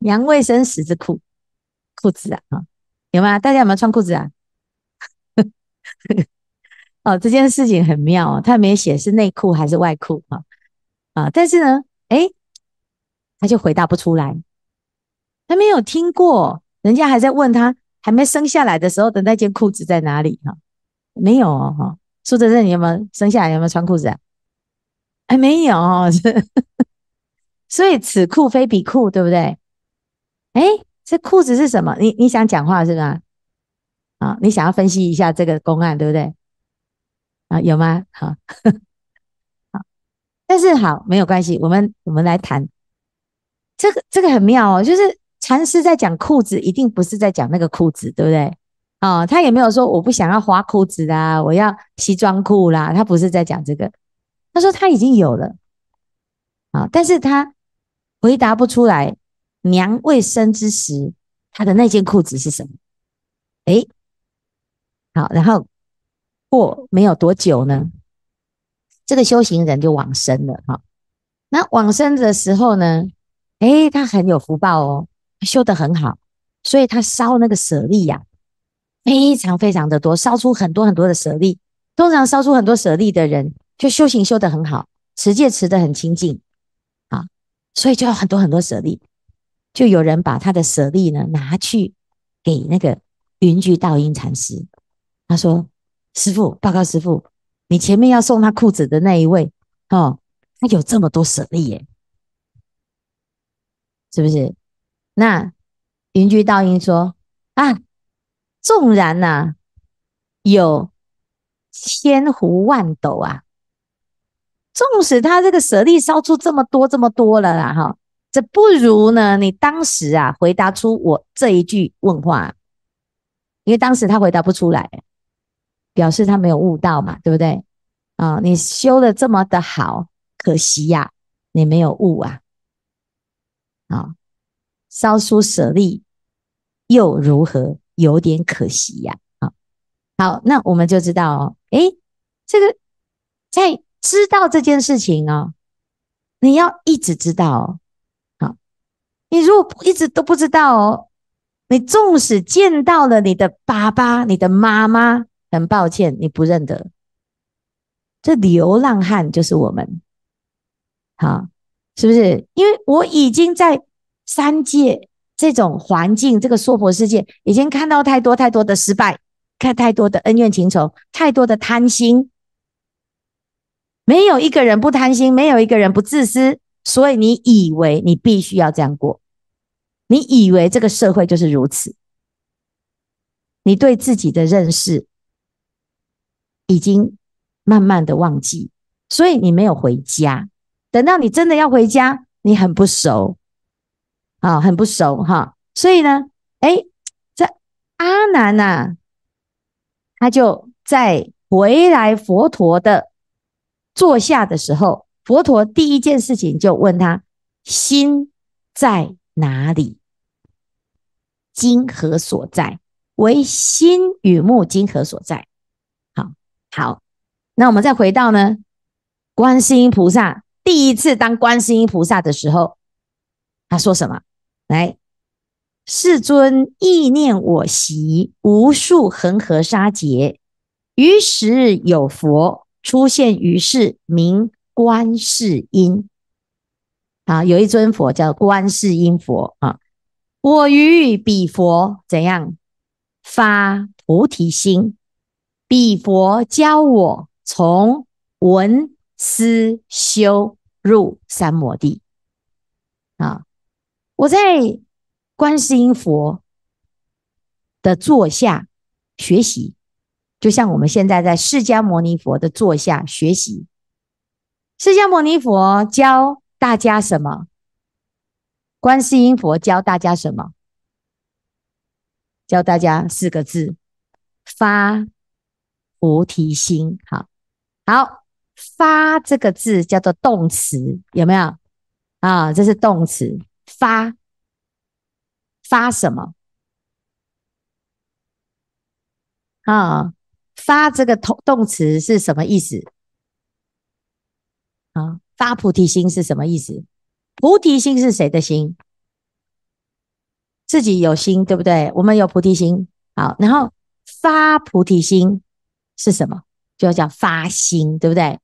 娘未生时之裤裤子啊，有吗？大家有没有穿裤子啊？”哦，这件事情很妙哦，他没有写是内裤还是外裤哈，啊，但是呢，哎，他就回答不出来，他没有听过，人家还在问他，还没生下来的时候的那件裤子在哪里哈？没有哦哈，说真的，你有没有生下来有没有穿裤子？还没有哈，所以此裤非彼裤，对不对？哎，这裤子是什么？你你想讲话是吧？啊，你想要分析一下这个公案，对不对？啊，有吗？好，好，但是好没有关系，我们我们来谈这个，这个很妙哦，就是禅师在讲裤子，一定不是在讲那个裤子，对不对？啊，他也没有说我不想要花裤子啊，我要西装裤啦，他不是在讲这个，他说他已经有了，啊，但是他回答不出来，娘未生之时，他的那件裤子是什么？哎，好，然后。过没有多久呢，这个修行人就往生了哈。那往生的时候呢，诶，他很有福报哦，修得很好，所以他烧那个舍利呀，非常非常的多，烧出很多很多的舍利。通常烧出很多舍利的人，就修行修得很好，持戒持得很清净啊，所以就有很多很多舍利。就有人把他的舍利呢，拿去给那个云居道音禅师，他说。师傅，报告师傅，你前面要送他裤子的那一位，哦，他有这么多舍利耶，是不是？那云居道英说啊，纵然呐有千湖万斗啊，纵使他这个舍利烧出这么多这么多了，啦，哈，这不如呢，你当时啊回答出我这一句问话，因为当时他回答不出来。表示他没有悟到嘛，对不对？啊，你修的这么的好，可惜呀，你没有悟啊。好，烧书舍利又如何？有点可惜呀。好好，那我们就知道，哎，这个在知道这件事情哦，你要一直知道。好，你如果一直都不知道哦，你纵使见到了你的爸爸、你的妈妈。很抱歉，你不认得这流浪汉就是我们，好，是不是？因为我已经在三界这种环境，这个娑婆世界，已经看到太多太多的失败，看太多的恩怨情仇，太多的贪心，没有一个人不贪心，没有一个人不自私，所以你以为你必须要这样过，你以为这个社会就是如此，你对自己的认识。已经慢慢的忘记，所以你没有回家。等到你真的要回家，你很不熟，啊，很不熟哈。所以呢，哎，这阿难呐，他就在回来佛陀的坐下的时候，佛陀第一件事情就问他：心在哪里？心何所在？为心与目，心何所在？好，那我们再回到呢？观世音菩萨第一次当观世音菩萨的时候，他说什么？来，世尊意念我习无数恒河沙劫，于时有佛出现于世，名观世音。啊，有一尊佛叫观世音佛啊。我于彼佛怎样发菩提心？比佛教我从闻思修入三摩地啊！我在观世音佛的座下学习，就像我们现在在释迦牟尼佛的座下学习。释迦牟尼佛教大家什么？观世音佛教大家什么？教大家四个字：发。菩提心，好好发这个字叫做动词，有没有啊？这是动词发发什么啊？发这个动动词是什么意思啊？发菩提心是什么意思？菩提心是谁的心？自己有心对不对？我们有菩提心，好，然后发菩提心。是什么？就要叫发心，对不对？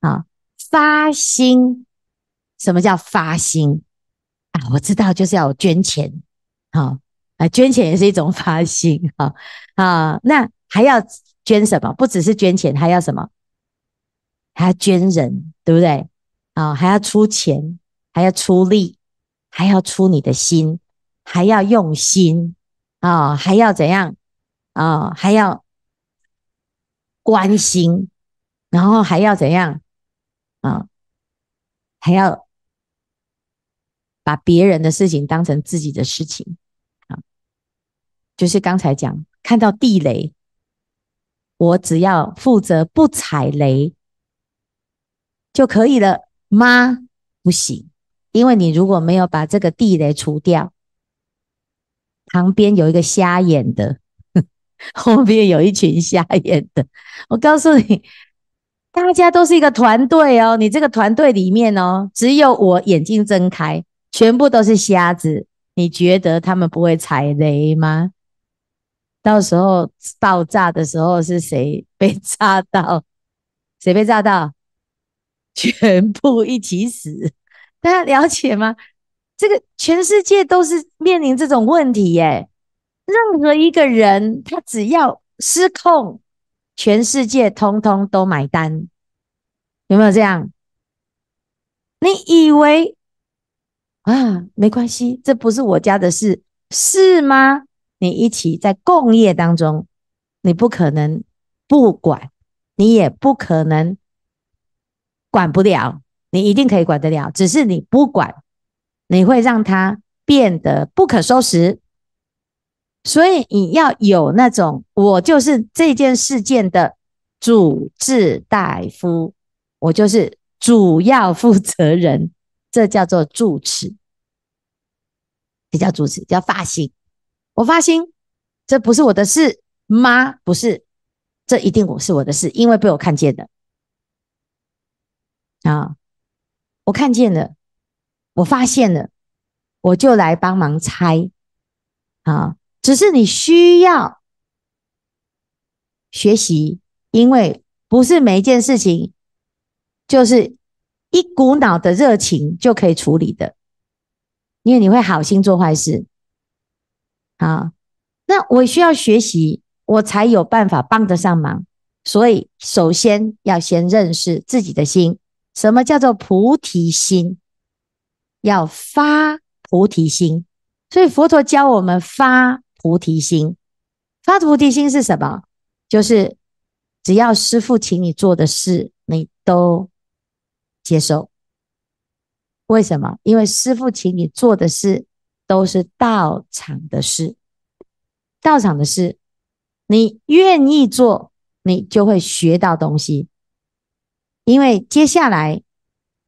啊，发心，什么叫发心？啊，我知道，就是要捐钱，啊，啊，捐钱也是一种发心，啊啊，那还要捐什么？不只是捐钱，还要什么？还要捐人，对不对？啊，还要出钱，还要出力，还要出你的心，还要用心，啊，还要怎样？啊，还要。关心，然后还要怎样啊？还要把别人的事情当成自己的事情啊？就是刚才讲，看到地雷，我只要负责不踩雷就可以了吗？不行，因为你如果没有把这个地雷除掉，旁边有一个瞎眼的。后面有一群瞎眼的，我告诉你，大家都是一个团队哦。你这个团队里面哦，只有我眼睛睁开，全部都是瞎子。你觉得他们不会踩雷吗？到时候爆炸的时候是谁被炸到？谁被炸到？全部一起死，大家了解吗？这个全世界都是面临这种问题耶。任何一个人，他只要失控，全世界通通都买单，有没有这样？你以为啊，没关系，这不是我家的事，是吗？你一起在共业当中，你不可能不管，你也不可能管不了，你一定可以管得了。只是你不管，你会让他变得不可收拾。所以你要有那种，我就是这件事件的主治大夫，我就是主要负责人，这叫做主持，也叫主持，叫发心。我发心，这不是我的事吗？不是，这一定我是我的事，因为被我看见的啊，我看见了，我发现了，我就来帮忙拆啊。只是你需要学习，因为不是每一件事情就是一股脑的热情就可以处理的，因为你会好心做坏事。好，那我需要学习，我才有办法帮得上忙。所以，首先要先认识自己的心，什么叫做菩提心？要发菩提心，所以佛陀教我们发。菩提心，发菩提心是什么？就是只要师父请你做的事，你都接受。为什么？因为师父请你做的事都是道场的事，道场的事，你愿意做，你就会学到东西。因为接下来，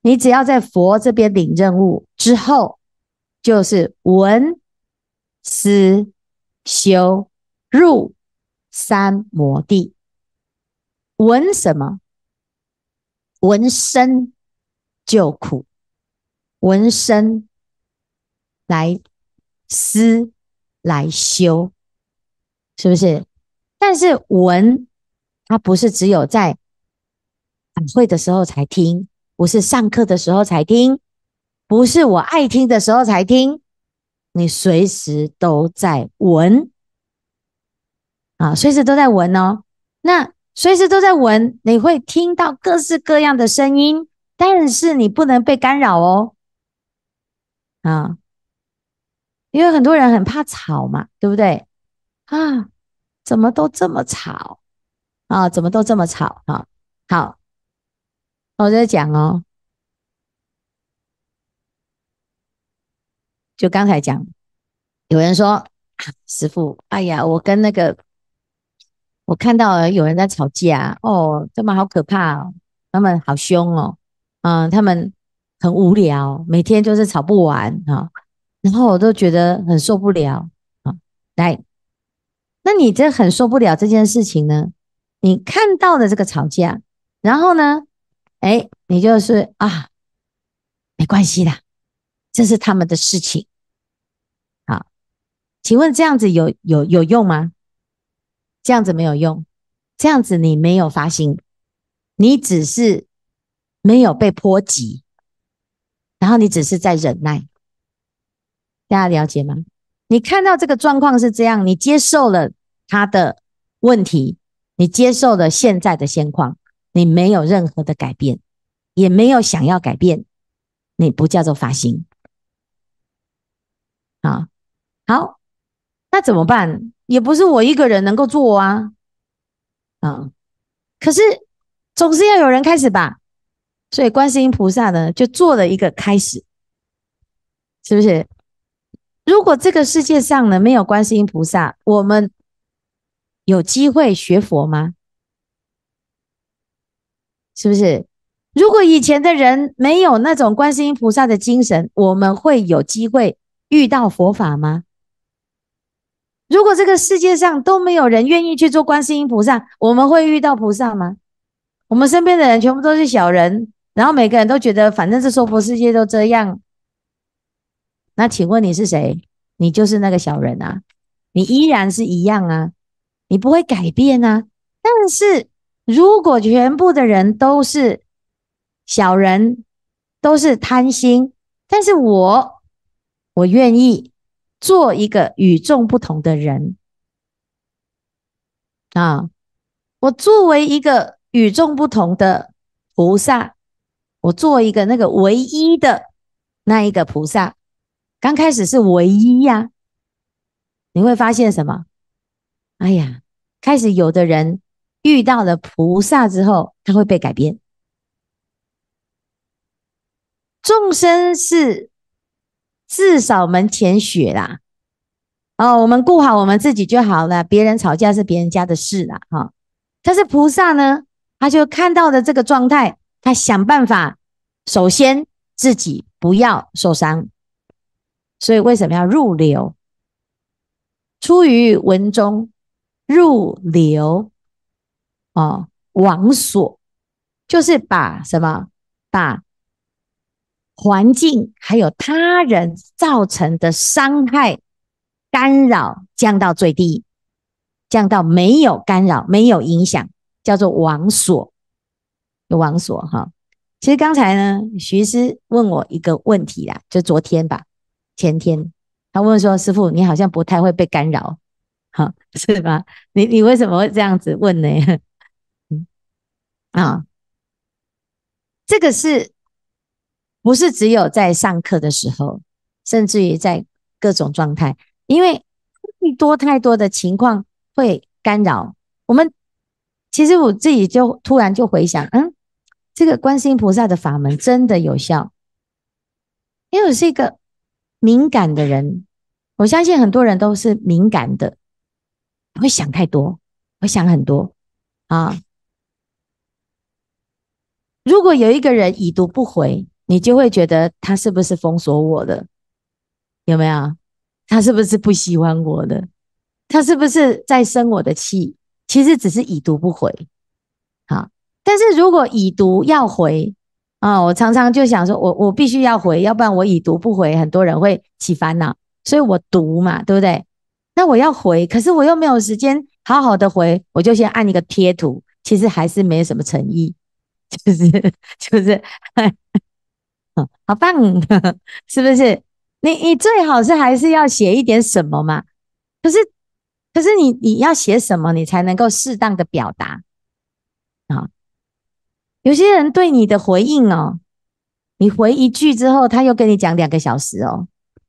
你只要在佛这边领任务之后，就是闻思。修入三摩地，闻什么？闻身就苦，闻身来思来修，是不是？但是闻，它不是只有在晚会的时候才听，不是上课的时候才听，不是我爱听的时候才听。你随时都在闻啊，随时都在闻哦。那随时都在闻，你会听到各式各样的声音，但是你不能被干扰哦。啊，因为很多人很怕吵嘛，对不对？啊，怎么都这么吵啊？怎么都这么吵？哈，好，我在讲哦。就刚才讲，有人说啊，师傅，哎呀，我跟那个，我看到有人在吵架，哦，他们好可怕哦，他们好凶哦，嗯，他们很无聊，每天就是吵不完啊，然后我都觉得很受不了啊。来，那你这很受不了这件事情呢？你看到的这个吵架，然后呢，哎，你就是啊，没关系的。这是他们的事情，好，请问这样子有有有用吗？这样子没有用，这样子你没有发心，你只是没有被波及，然后你只是在忍耐，大家了解吗？你看到这个状况是这样，你接受了他的问题，你接受了现在的现况，你没有任何的改变，也没有想要改变，你不叫做发心。啊，好，那怎么办？也不是我一个人能够做啊，啊，可是总是要有人开始吧。所以观世音菩萨呢，就做了一个开始，是不是？如果这个世界上呢没有观世音菩萨，我们有机会学佛吗？是不是？如果以前的人没有那种观世音菩萨的精神，我们会有机会？遇到佛法吗？如果这个世界上都没有人愿意去做观世音菩萨，我们会遇到菩萨吗？我们身边的人全部都是小人，然后每个人都觉得反正这娑婆世界都这样。那请问你是谁？你就是那个小人啊！你依然是一样啊，你不会改变啊。但是如果全部的人都是小人，都是贪心，但是我。我愿意做一个与众不同的人啊！我作为一个与众不同的菩萨，我做一个那个唯一的那一个菩萨。刚开始是唯一呀，你会发现什么？哎呀，开始有的人遇到了菩萨之后，他会被改变。众生是。至少门前雪啦，哦，我们顾好我们自己就好了，别人吵架是别人家的事啦，哈。但是菩萨呢，他就看到的这个状态，他想办法，首先自己不要受伤，所以为什么要入流？出于文中入流，哦，王所就是把什么把。环境还有他人造成的伤害干扰降到最低，降到没有干扰、没有影响，叫做王所。有网哈。其实刚才呢，徐师问我一个问题啦，就昨天吧，前天他问说：“师傅，你好像不太会被干扰，哈，是吧？你你为什么会这样子问呢？”嗯，啊，这个是。不是只有在上课的时候，甚至于在各种状态，因为太多太多的情况会干扰我们。其实我自己就突然就回想，嗯，这个观世音菩萨的法门真的有效，因为我是一个敏感的人。我相信很多人都是敏感的，会想太多，会想很多啊。如果有一个人已读不回。你就会觉得他是不是封锁我的？有没有？他是不是不喜欢我的？他是不是在生我的气？其实只是已读不回。好，但是如果已读要回啊，我常常就想说，我我必须要回，要不然我已读不回，很多人会起烦恼。所以我读嘛，对不对？那我要回，可是我又没有时间好好的回，我就先按一个贴图，其实还是没有什么诚意，就是就是。好棒，是不是？你你最好是还是要写一点什么嘛。可是可是你你要写什么，你才能够适当的表达啊？有些人对你的回应哦，你回一句之后，他又跟你讲两个小时哦，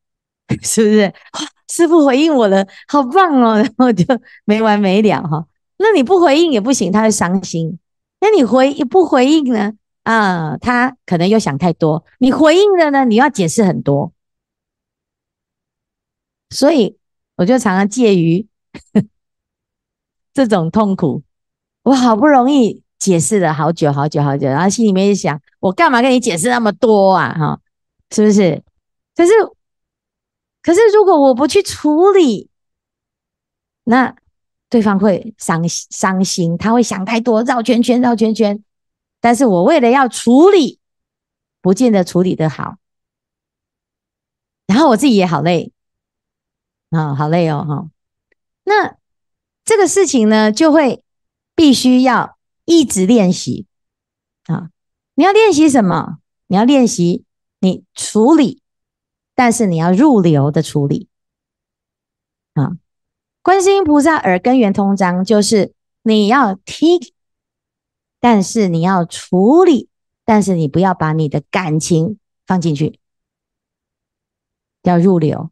是不是？师傅回应我了，好棒哦，然后就没完没了哈。那你不回应也不行，他会伤心。那你回不回应呢？啊，他可能又想太多。你回应了呢？你要解释很多，所以我就常常介于 这种痛苦。我好不容易解释了好久、好久、好久，然后心里面就想：我干嘛跟你解释那么多啊？哈，是不是？可是，可是如果我不去处理，那对方会伤伤心，他会想太多，绕圈圈，绕圈圈。但是我为了要处理，不见得处理的好，然后我自己也好累，啊，好累哦，哈。那这个事情呢，就会必须要一直练习啊。你要练习什么？你要练习你处理，但是你要入流的处理啊。观世音菩萨耳根圆通章就是你要听。但是你要处理，但是你不要把你的感情放进去，要入流。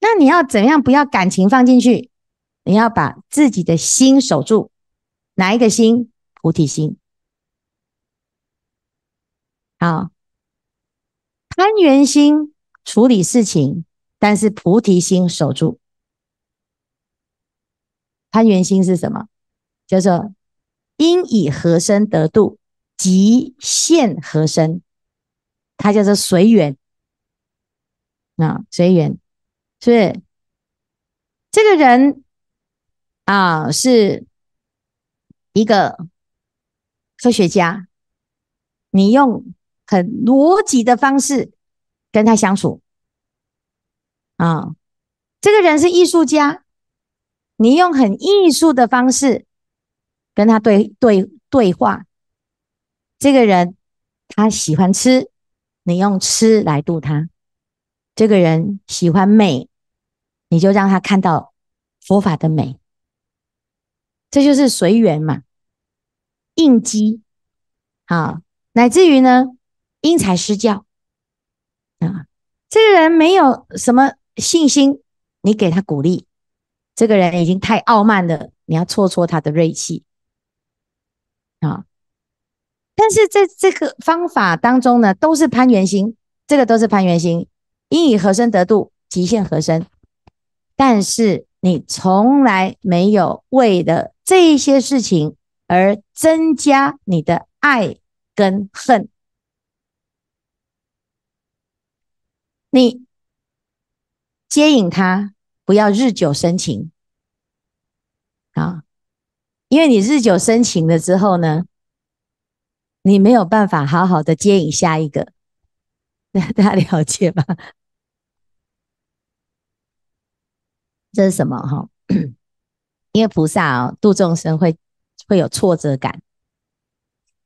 那你要怎样？不要感情放进去，你要把自己的心守住。哪一个心？菩提心。好，攀缘心处理事情，但是菩提心守住。攀缘心是什么？叫做。因以和身得度，即现和身，它叫做随缘。啊，随缘，是这个人啊，是一个科学家。你用很逻辑的方式跟他相处啊。这个人是艺术家，你用很艺术的方式。跟他对对对话，这个人他喜欢吃，你用吃来度他；这个人喜欢美，你就让他看到佛法的美。这就是随缘嘛，应机，啊，乃至于呢，因材施教。啊，这个人没有什么信心，你给他鼓励；这个人已经太傲慢了，你要挫挫他的锐气。啊！但是在这个方法当中呢，都是攀缘心，这个都是攀缘心，因以和声得度，极限和声。但是你从来没有为了这一些事情而增加你的爱跟恨，你接引他，不要日久生情啊！因为你日久生情了之后呢，你没有办法好好的接引下一个，大家了解吗？这是什么哈？因为菩萨啊度众生会会有挫折感，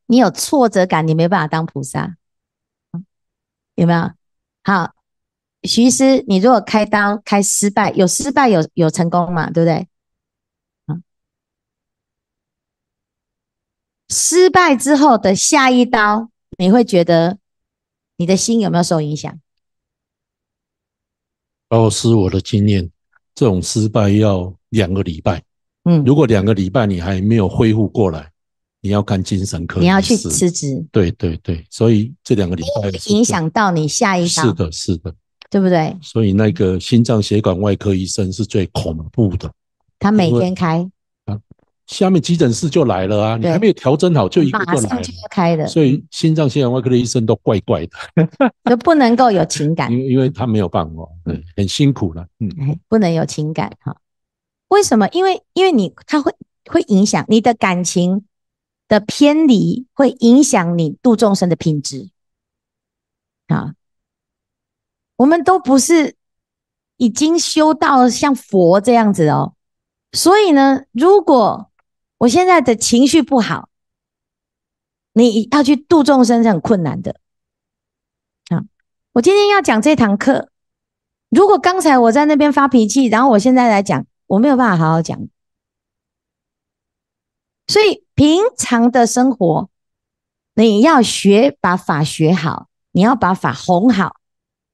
你有挫折感，你没办法当菩萨，有没有？好，徐师，你如果开刀开失败，有失败有有成功嘛？对不对？失败之后的下一刀，你会觉得你的心有没有受影响？哦，是我的经验，这种失败要两个礼拜。嗯，如果两个礼拜你还没有恢复过来，你要看精神科，你要去辞职。对对对，所以这两个礼拜影响到你下一刀。是的，是的，对不对？所以那个心脏血管外科医生是最恐怖的。他每天开。下面急诊室就来了啊！你还没有调整好，就一个马上就开的，所以心脏、血管外科的医生都怪怪的，都 不能够有情感，因因为他没有办法，很辛苦了，嗯，不能有情感哈？为什么？因为因为你他会会影响你的感情的偏离，会影响你度众生的品质啊！我们都不是已经修到像佛这样子哦，所以呢，如果我现在的情绪不好，你要去度众生是很困难的。啊，我今天要讲这堂课。如果刚才我在那边发脾气，然后我现在来讲，我没有办法好好讲。所以平常的生活，你要学把法学好，你要把法哄好，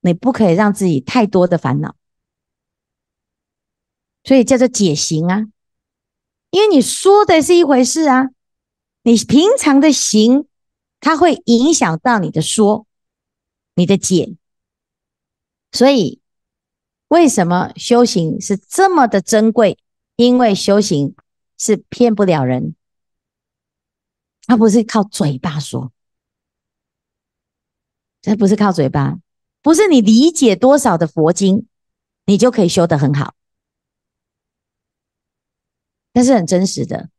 你不可以让自己太多的烦恼。所以叫做解行啊。因为你说的是一回事啊，你平常的行，它会影响到你的说，你的解。所以，为什么修行是这么的珍贵？因为修行是骗不了人，它不是靠嘴巴说，这不是靠嘴巴，不是你理解多少的佛经，你就可以修得很好。那是很真实的，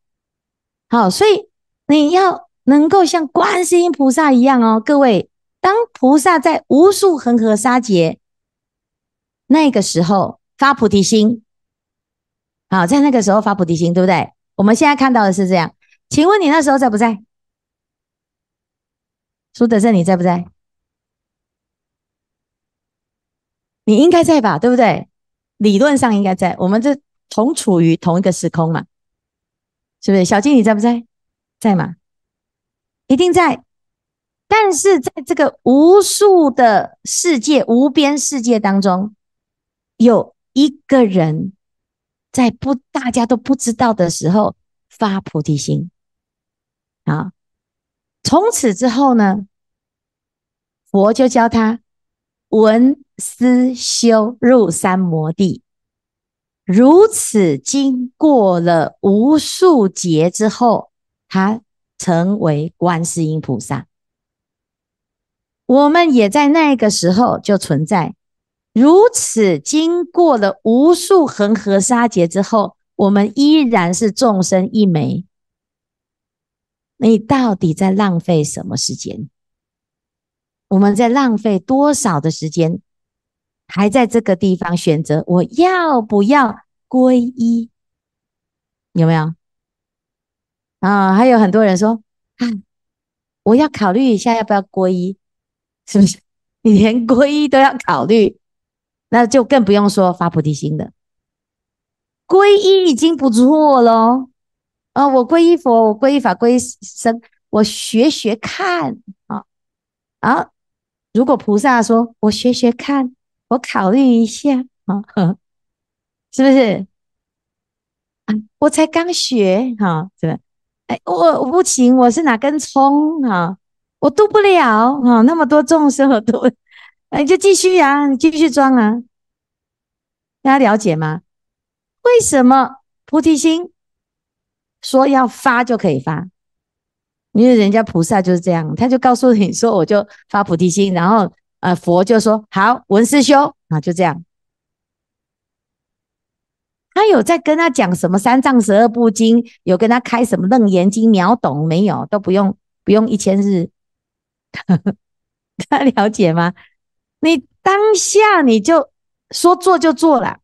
好，所以你要能够像观世音菩萨一样哦，各位，当菩萨在无数恒河沙劫那个时候发菩提心，好，在那个时候发菩提心，对不对？我们现在看到的是这样，请问你那时候在不在？苏德正，你在不在？你应该在吧，对不对？理论上应该在，我们这。同处于同一个时空嘛，是不是？小金，你在不在？在嘛？一定在。但是在这个无数的世界、无边世界当中，有一个人在不大家都不知道的时候发菩提心啊！从此之后呢，佛就教他闻思修入三摩地。如此，经过了无数劫之后，他成为观世音菩萨。我们也在那个时候就存在。如此，经过了无数恒河沙劫之后，我们依然是众生一枚。你到底在浪费什么时间？我们在浪费多少的时间？还在这个地方选择我要不要皈依？有没有啊？还有很多人说：“啊，我要考虑一下要不要皈依。”是不是？你连皈依都要考虑，那就更不用说发菩提心的。皈依已经不错了。啊，我皈依佛，我皈依法，皈依僧，我学学看啊啊！如果菩萨说：“我学学看。”我考虑一下，哈，是不是？啊，我才刚学，哈，对，哎，我我不行，我是哪根葱，啊？我渡不了，啊，那么多众生我渡，哎，就继续呀，你继续装啊，大家了解吗？为什么菩提心说要发就可以发？因为人家菩萨就是这样，他就告诉你说，我就发菩提心，然后。呃，佛就说：“好，文师兄啊，就这样。”他有在跟他讲什么三藏十二部经，有跟他开什么楞严经，秒懂没有？都不用，不用一千日，他了解吗？你当下你就说做就做了，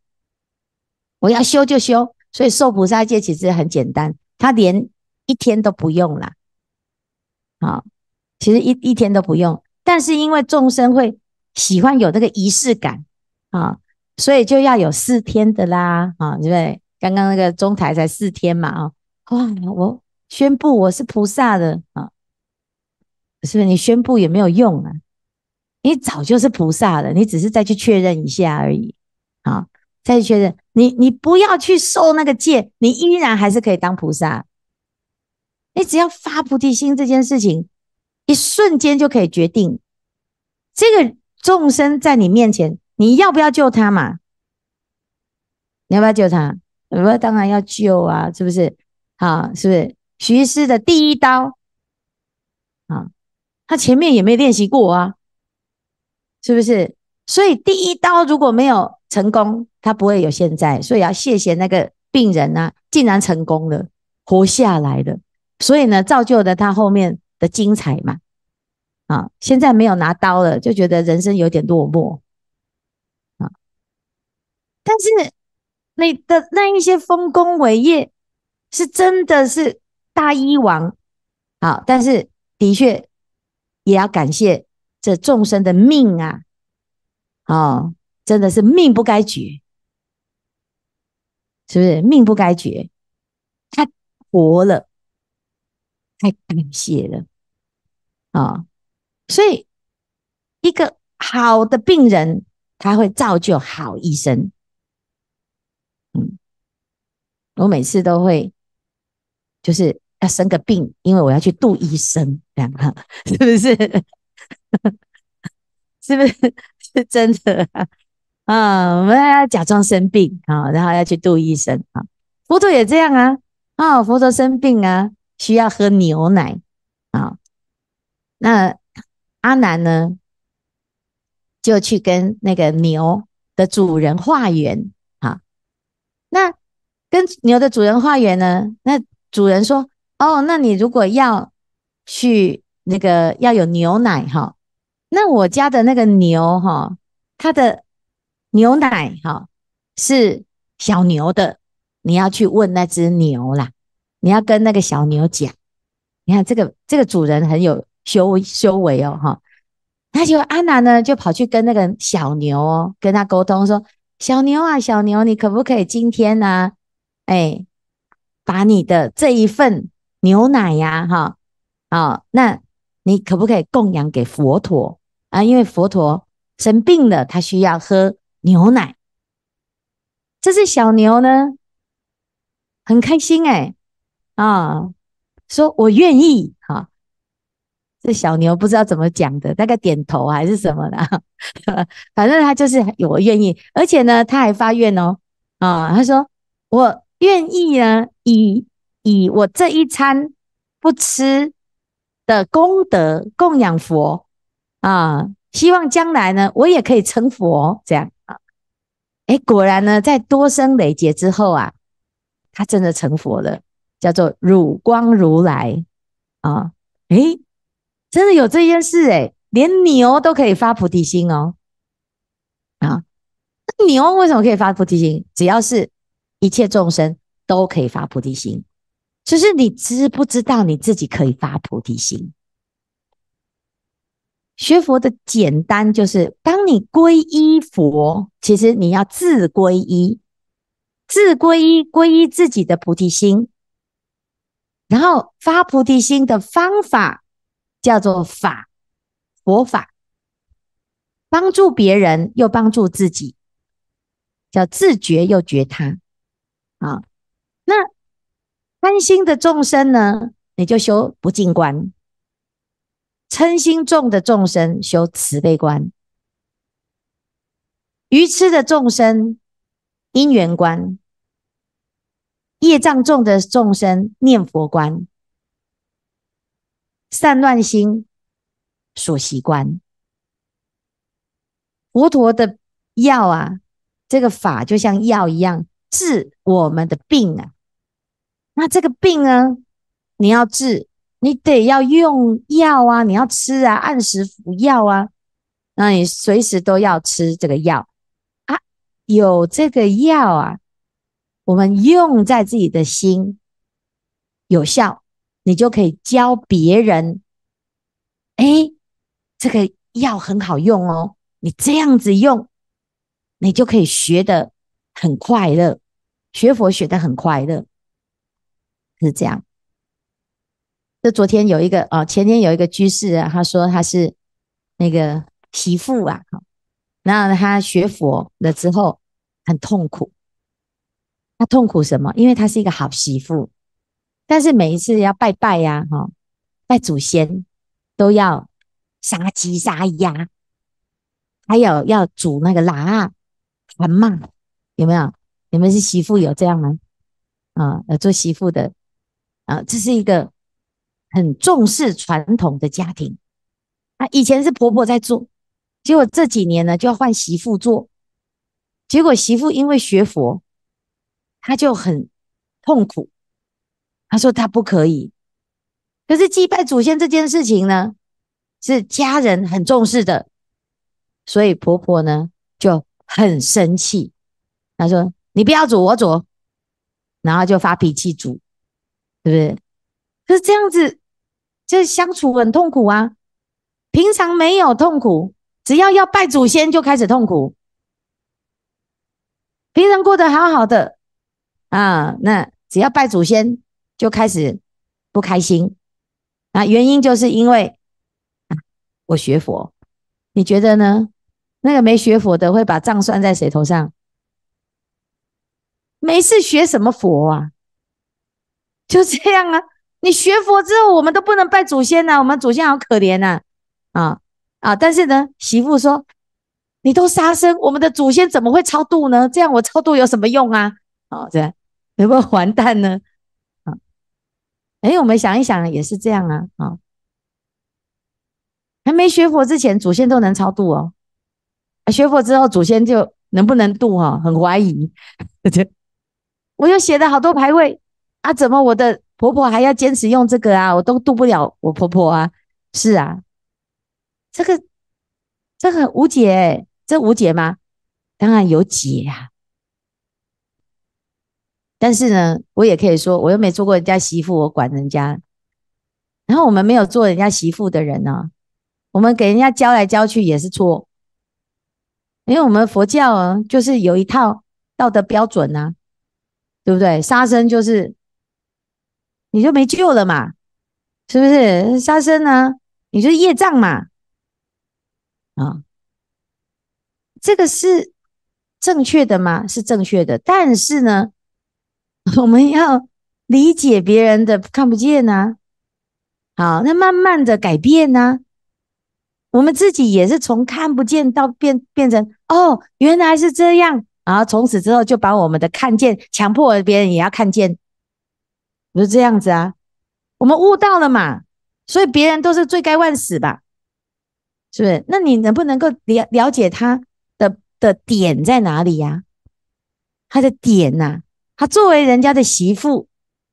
我要修就修，所以受菩萨戒其实很简单，他连一天都不用了。好，其实一一天都不用。但是因为众生会喜欢有这个仪式感啊，所以就要有四天的啦啊，不对？刚刚那个中台才四天嘛啊。哇，我宣布我是菩萨的啊，是不是？你宣布也没有用啊，你早就是菩萨了，你只是再去确认一下而已啊，再去确认。你你不要去受那个戒，你依然还是可以当菩萨，你只要发菩提心这件事情。一瞬间就可以决定这个众生在你面前，你要不要救他嘛？你要不要救他？我当然要救啊，是不是？好，是不是？徐医师的第一刀，啊，他前面也没练习过啊，是不是？所以第一刀如果没有成功，他不会有现在。所以要谢谢那个病人啊，竟然成功了，活下来了。所以呢，造就的他后面。的精彩嘛，啊，现在没有拿刀了，就觉得人生有点落寞，啊，但是那的那一些丰功伟业是真的是大医王，好，但是的确也要感谢这众生的命啊，哦，真的是命不该绝，是不是命不该绝？他活了，太感谢了。啊，所以一个好的病人，他会造就好医生。嗯，我每次都会就是要生个病，因为我要去度医生两个，是不是？是不是是真的？啊，我们要假装生病啊，然后要去度医生啊。佛陀也这样啊，啊，佛陀生病啊，需要喝牛奶啊。那阿南呢，就去跟那个牛的主人化缘啊。那跟牛的主人化缘呢，那主人说：“哦，那你如果要去那个要有牛奶哈，那我家的那个牛哈，它的牛奶哈是小牛的，你要去问那只牛啦，你要跟那个小牛讲。你看这个这个主人很有。”修修为哦哈，那就安娜呢，就跑去跟那个小牛哦，跟他沟通说：“小牛啊，小牛，你可不可以今天呢，哎，把你的这一份牛奶呀，哈，啊，那你可不可以供养给佛陀啊？因为佛陀生病了，他需要喝牛奶。这只小牛呢，很开心哎啊，说我愿意。”这小牛不知道怎么讲的，大概点头还是什么的，反正他就是有愿意，而且呢，他还发愿哦，啊，他说我愿意呢，以以我这一餐不吃的功德供养佛啊，希望将来呢，我也可以成佛，这样啊，哎，果然呢，在多生累劫之后啊，他真的成佛了，叫做汝光如来啊，哎。真的有这件事哎，连牛都可以发菩提心哦！啊，牛为什么可以发菩提心？只要是，一切众生都可以发菩提心，只是你知不知道你自己可以发菩提心？学佛的简单就是，当你皈依佛，其实你要自皈依，自皈依皈依自己的菩提心，然后发菩提心的方法。叫做法佛法，帮助别人又帮助自己，叫自觉又觉他。啊，那贪心的众生呢？你就修不净观；嗔心重的众生修慈悲观；愚痴的众生因缘观；业障重的众生念佛观。散乱心所习惯，佛陀的药啊，这个法就像药一样，治我们的病啊。那这个病呢，你要治，你得要用药啊，你要吃啊，按时服药啊。那你随时都要吃这个药啊，有这个药啊，我们用在自己的心，有效。你就可以教别人，哎，这个药很好用哦。你这样子用，你就可以学的很快乐，学佛学的很快乐，是这样。这昨天有一个哦，前天有一个居士啊，他说他是那个媳妇啊，那他学佛了之后很痛苦，他痛苦什么？因为他是一个好媳妇。但是每一次要拜拜呀，哈，拜祖先都要杀鸡杀鸭，还有要煮那个腊啊、蚕嘛，有没有？你们是媳妇有这样吗？啊，做媳妇的啊，这是一个很重视传统的家庭。啊，以前是婆婆在做，结果这几年呢就要换媳妇做，结果媳妇因为学佛，她就很痛苦。她说她不可以，可是祭拜祖先这件事情呢，是家人很重视的，所以婆婆呢就很生气。她说：“你不要煮，我煮。”然后就发脾气煮，对不对？可是这样子就是相处很痛苦啊。平常没有痛苦，只要要拜祖先就开始痛苦。平常过得好好的啊，那只要拜祖先。就开始不开心啊！原因就是因为我学佛，你觉得呢？那个没学佛的会把账算在谁头上？没事学什么佛啊？就这样啊！你学佛之后，我们都不能拜祖先了，我们祖先好可怜呐！啊啊！但是呢，媳妇说你都杀生，我们的祖先怎么会超度呢？这样我超度有什么用啊？好，这样会不会完蛋呢？哎，我们想一想，也是这样啊！啊，还没学佛之前，祖先都能超度哦。学佛之后，祖先就能不能度哈？很怀疑。我 我又写了好多牌位啊，怎么我的婆婆还要坚持用这个啊？我都渡不了我婆婆啊！是啊，这个，这个无解，这无解吗？当然有解啊，但是呢，我也可以说，我又没做过人家媳妇，我管人家。然后我们没有做人家媳妇的人呢，我们给人家教来教去也是错，因为我们佛教啊，就是有一套道德标准啊，对不对？杀生就是你就没救了嘛，是不是？杀生呢，你就业障嘛，啊，这个是正确的吗？是正确的，但是呢。我们要理解别人的看不见呐，好，那慢慢的改变呐。我们自己也是从看不见到变变成哦，原来是这样，然后从此之后就把我们的看见强迫别人也要看见，不是这样子啊？我们悟到了嘛？所以别人都是罪该万死吧？是不是？那你能不能够了了解他的的点在哪里呀？他的点呐？他作为人家的媳妇，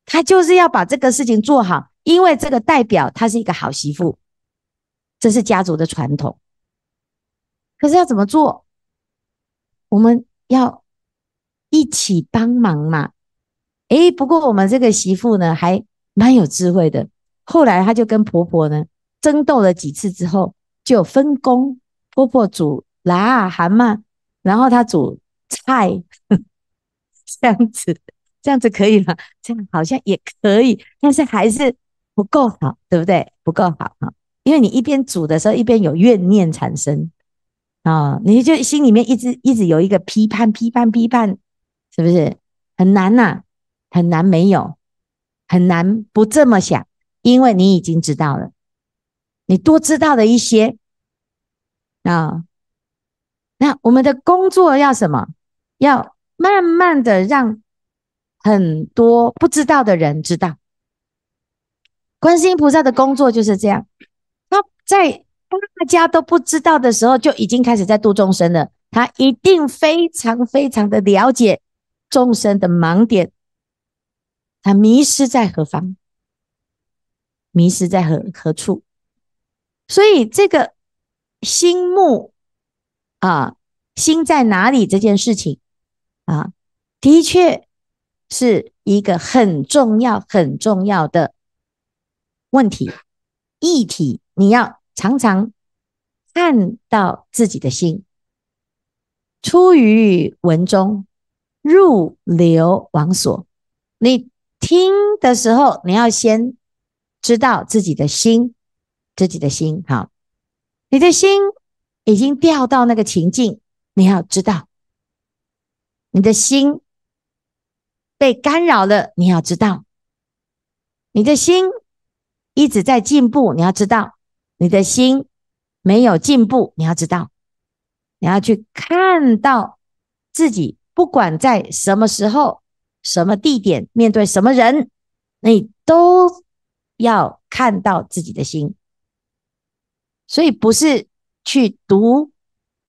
他就是要把这个事情做好，因为这个代表她是一个好媳妇，这是家族的传统。可是要怎么做？我们要一起帮忙嘛。诶，不过我们这个媳妇呢，还蛮有智慧的。后来她就跟婆婆呢争斗了几次之后，就分工，婆婆煮腊蛤蟆，然后她煮菜。这样子，这样子可以吗？这样好像也可以，但是还是不够好，对不对？不够好啊，因为你一边煮的时候，一边有怨念产生啊，你就心里面一直一直有一个批判、批判、批判，是不是很难呐？很难没有，很难不这么想，因为你已经知道了，你多知道了一些啊，那我们的工作要什么？要。慢慢的让很多不知道的人知道，观世音菩萨的工作就是这样。那在大家都不知道的时候，就已经开始在度众生了。他一定非常非常的了解众生的盲点，他迷失在何方，迷失在何何处。所以这个心目啊，心在哪里这件事情。啊，的确是一个很重要、很重要的问题议题。你要常常看到自己的心，出于文中入流往所。你听的时候，你要先知道自己的心，自己的心好。你的心已经掉到那个情境，你要知道。你的心被干扰了，你要知道；你的心一直在进步，你要知道；你的心没有进步，你要知道。你要去看到自己，不管在什么时候、什么地点、面对什么人，你都要看到自己的心。所以，不是去读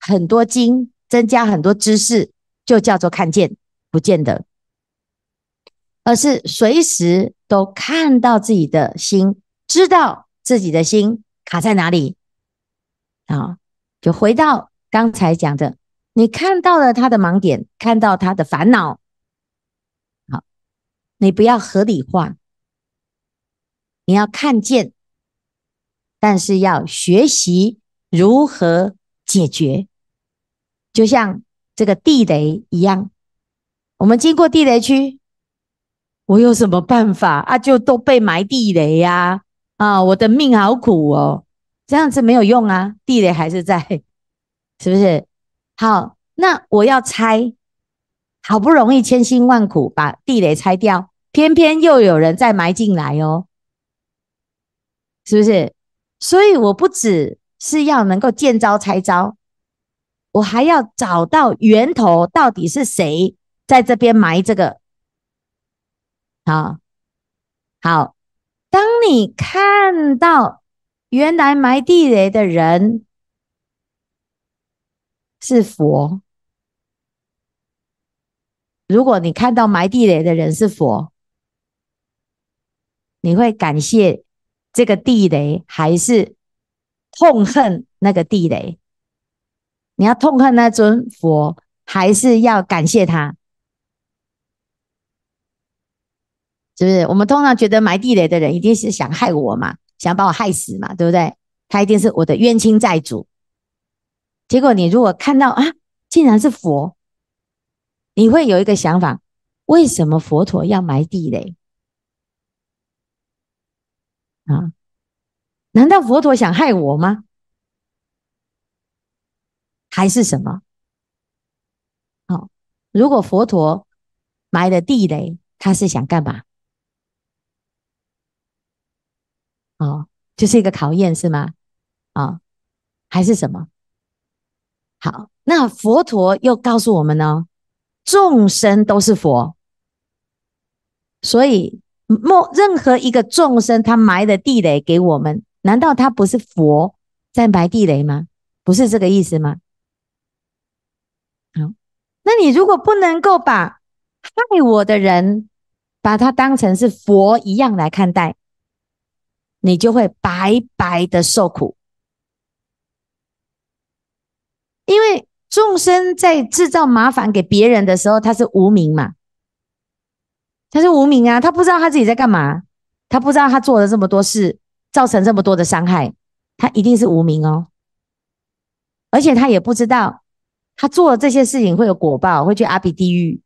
很多经，增加很多知识。就叫做看见，不见得，而是随时都看到自己的心，知道自己的心卡在哪里，啊，就回到刚才讲的，你看到了他的盲点，看到他的烦恼，好，你不要合理化，你要看见，但是要学习如何解决，就像。这个地雷一样，我们经过地雷区，我有什么办法啊？就都被埋地雷呀！啊，我的命好苦哦，这样子没有用啊，地雷还是在，是不是？好，那我要拆，好不容易千辛万苦把地雷拆掉，偏偏又有人再埋进来哦，是不是？所以我不只是要能够见招拆招。我还要找到源头，到底是谁在这边埋这个？好好，当你看到原来埋地雷的人是佛，如果你看到埋地雷的人是佛，你会感谢这个地雷，还是痛恨那个地雷？你要痛恨那尊佛，还是要感谢他？是不是？我们通常觉得埋地雷的人一定是想害我嘛，想把我害死嘛，对不对？他一定是我的冤亲债主。结果你如果看到啊，竟然是佛，你会有一个想法：为什么佛陀要埋地雷？啊？难道佛陀想害我吗？还是什么？好，如果佛陀埋的地雷，他是想干嘛？哦，就是一个考验是吗？啊，还是什么？好，那佛陀又告诉我们呢：众生都是佛，所以莫任何一个众生他埋的地雷给我们，难道他不是佛在埋地雷吗？不是这个意思吗？那你如果不能够把害我的人，把他当成是佛一样来看待，你就会白白的受苦。因为众生在制造麻烦给别人的时候，他是无名嘛，他是无名啊，他不知道他自己在干嘛，他不知道他做了这么多事，造成这么多的伤害，他一定是无名哦，而且他也不知道。他做了这些事情，会有果报，会去阿鼻地狱，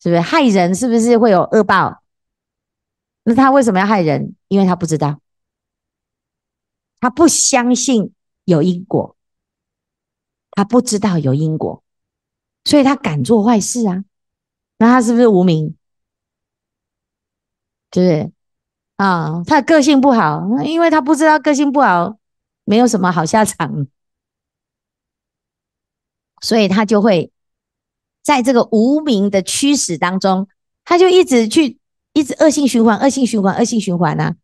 是不是？害人是不是会有恶报？那他为什么要害人？因为他不知道，他不相信有因果，他不知道有因果，所以他敢做坏事啊。那他是不是无名？是不是？啊，他的个性不好，因为他不知道个性不好，没有什么好下场。所以他就会在这个无名的驱使当中，他就一直去，一直恶性循环，恶性循环，恶性循环啊！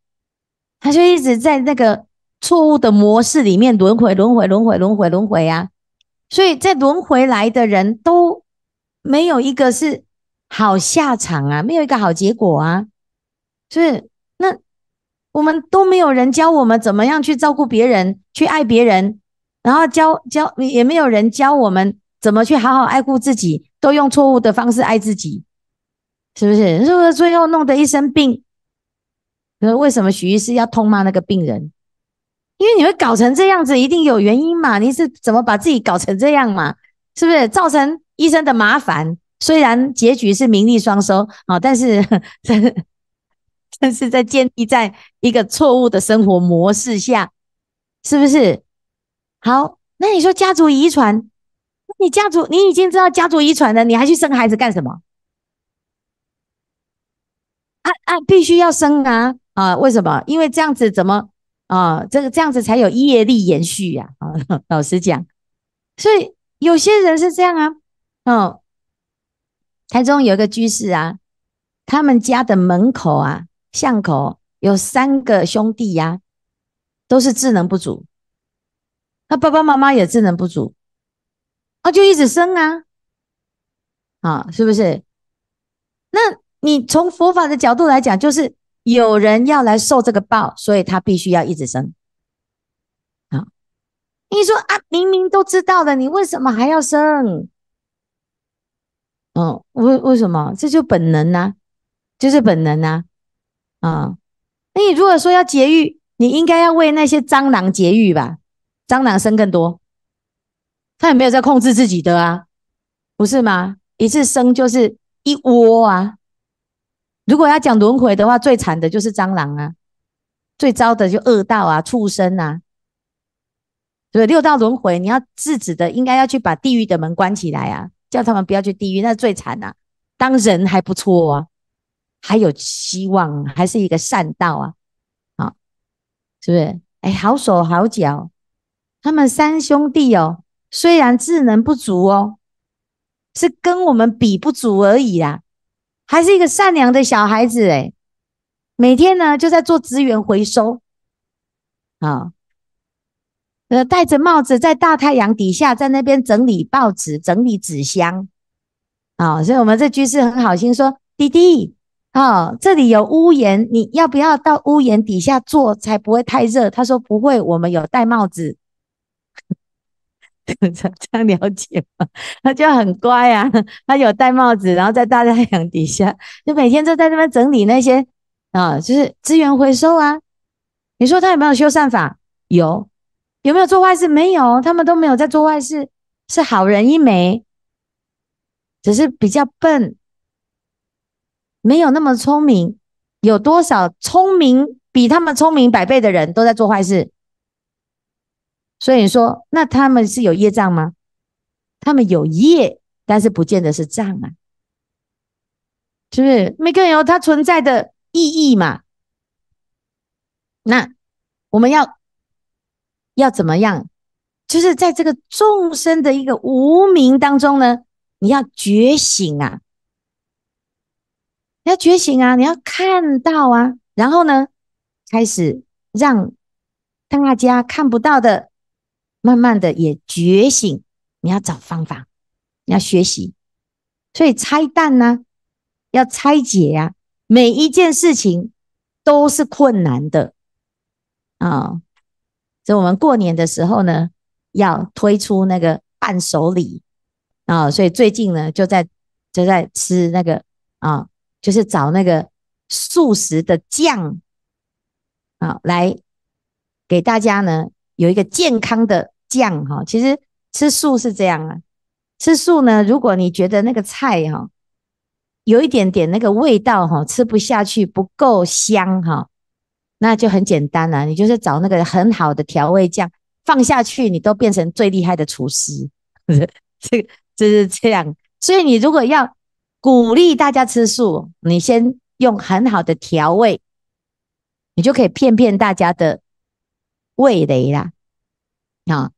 他就一直在那个错误的模式里面轮回，轮回，轮回，轮回，轮回啊！所以在轮回来的人都没有一个是好下场啊，没有一个好结果啊！所以那我们都没有人教我们怎么样去照顾别人，去爱别人。然后教教也没有人教我们怎么去好好爱护自己，都用错误的方式爱自己，是不是？是不是最后弄得一身病？为什么许医师要痛骂那个病人？因为你会搞成这样子，一定有原因嘛？你是怎么把自己搞成这样嘛？是不是造成医生的麻烦？虽然结局是名利双收啊，但是，但是在建立在一个错误的生活模式下，是不是？好，那你说家族遗传，你家族你已经知道家族遗传了，你还去生孩子干什么？啊啊，必须要生啊啊！为什么？因为这样子怎么啊？这个这样子才有业力延续呀啊！老实讲，所以有些人是这样啊。哦，台中有一个居士啊，他们家的门口啊巷口有三个兄弟呀，都是智能不足。他爸爸妈妈也智能不足，啊，就一直生啊，啊，是不是？那你从佛法的角度来讲，就是有人要来受这个报，所以他必须要一直生。啊，你说啊，明明都知道了，你为什么还要生？嗯，为为什么？这就本能呐，就是本能呐。啊，那你如果说要劫狱，你应该要为那些蟑螂劫狱吧？蟑螂生更多，他有没有在控制自己的啊？不是吗？一次生就是一窝啊。如果要讲轮回的话，最惨的就是蟑螂啊，最糟的就恶道啊，畜生啊，对六道轮回，你要制止的，应该要去把地狱的门关起来啊，叫他们不要去地狱，那最惨啊。当人还不错啊，还有希望，还是一个善道啊。啊，是不是？哎，好手好脚。他们三兄弟哦，虽然智能不足哦，是跟我们比不足而已啦，还是一个善良的小孩子诶每天呢就在做资源回收，啊。呃，戴着帽子在大太阳底下，在那边整理报纸、整理纸箱，啊，所以，我们这居士很好心说：“弟弟哦，这里有屋檐，你要不要到屋檐底下坐，才不会太热？”他说：“不会，我们有戴帽子。” 这样了解吗？他就很乖啊，他有戴帽子，然后在大太阳底下，就每天都在那边整理那些啊，就是资源回收啊。你说他有没有修善法？有。有没有做坏事？没有，他们都没有在做坏事，是好人一枚，只是比较笨，没有那么聪明。有多少聪明比他们聪明百倍的人都在做坏事？所以说，那他们是有业障吗？他们有业，但是不见得是障啊，是不是？每个人有他存在的意义嘛？那我们要要怎么样？就是在这个众生的一个无名当中呢，你要觉醒啊！要觉醒啊！你要看到啊，然后呢，开始让大家看不到的。慢慢的也觉醒，你要找方法，你要学习，所以拆弹呢要拆解呀，每一件事情都是困难的啊。所以我们过年的时候呢，要推出那个伴手礼啊，所以最近呢就在就在吃那个啊，就是找那个素食的酱啊，来给大家呢有一个健康的。酱哈，其实吃素是这样啊。吃素呢，如果你觉得那个菜哈有一点点那个味道哈吃不下去，不够香哈，那就很简单了，你就是找那个很好的调味酱放下去，你都变成最厉害的厨师。这这、就是这样，所以你如果要鼓励大家吃素，你先用很好的调味，你就可以骗骗大家的味蕾啦，啊。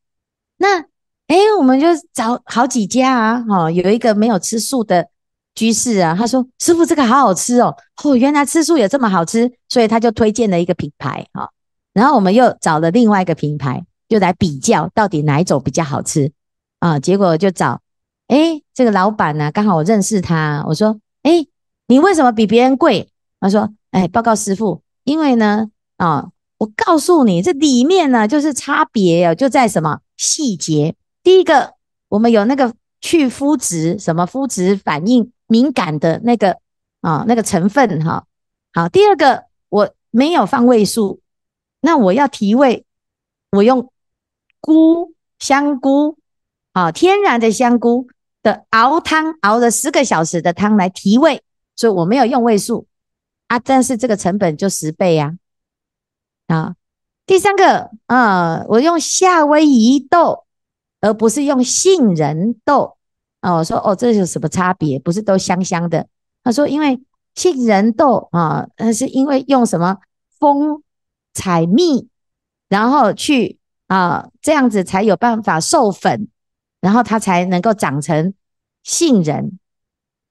那哎，我们就找好几家啊，哈，有一个没有吃素的居士啊，他说：“师傅，这个好好吃哦，哦，原来吃素也这么好吃。”所以他就推荐了一个品牌哦，然后我们又找了另外一个品牌，又来比较到底哪一种比较好吃啊。结果就找哎，这个老板呢，刚好我认识他，我说：“哎，你为什么比别人贵？”他说：“哎，报告师傅，因为呢，啊，我告诉你，这里面呢，就是差别啊，就在什么。”细节，第一个，我们有那个去肤质，什么肤质反应敏感的那个啊，那个成分哈。好，第二个，我没有放味素，那我要提味，我用菇，香菇，啊，天然的香菇的熬汤，熬了十个小时的汤来提味，所以我没有用味素啊，但是这个成本就十倍呀，啊。第三个，啊，我用夏威夷豆，而不是用杏仁豆啊。我说，哦，这有什么差别？不是都香香的？他说，因为杏仁豆啊，那是因为用什么蜂采蜜，然后去啊这样子才有办法授粉，然后它才能够长成杏仁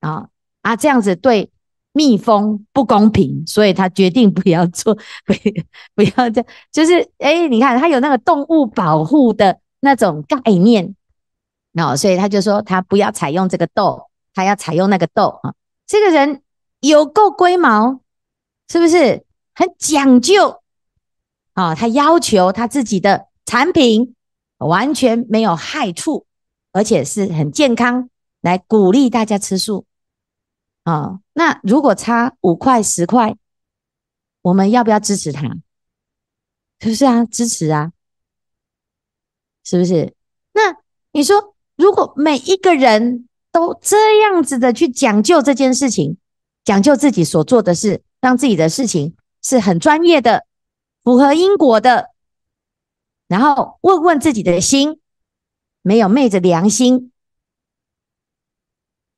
啊啊，这样子对。蜜蜂不公平，所以他决定不要做，不不要这样，就是哎，你看他有那个动物保护的那种概念，哦，所以他就说他不要采用这个豆，他要采用那个豆啊。这个人有够龟毛，是不是很讲究？啊，他要求他自己的产品完全没有害处，而且是很健康，来鼓励大家吃素。啊，那如果差五块十块，我们要不要支持他？是不是啊？支持啊？是不是？那你说，如果每一个人都这样子的去讲究这件事情，讲究自己所做的事，让自己的事情是很专业的，符合因果的，然后问问自己的心，没有昧着良心，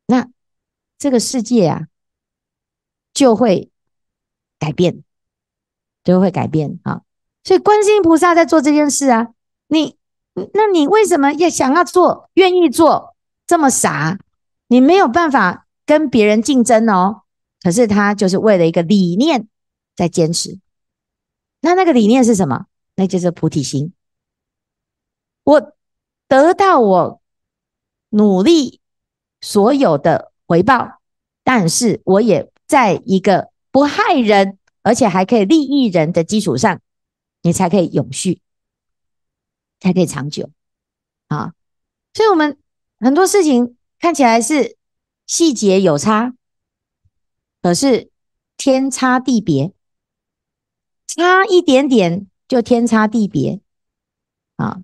那？这个世界啊，就会改变，就会改变啊！所以观世音菩萨在做这件事啊，你那你为什么要想要做、愿意做这么傻？你没有办法跟别人竞争哦。可是他就是为了一个理念在坚持。那那个理念是什么？那就是菩提心。我得到我努力所有的。回报，但是我也在一个不害人，而且还可以利益人的基础上，你才可以永续，才可以长久啊！所以，我们很多事情看起来是细节有差，可是天差地别，差一点点就天差地别啊！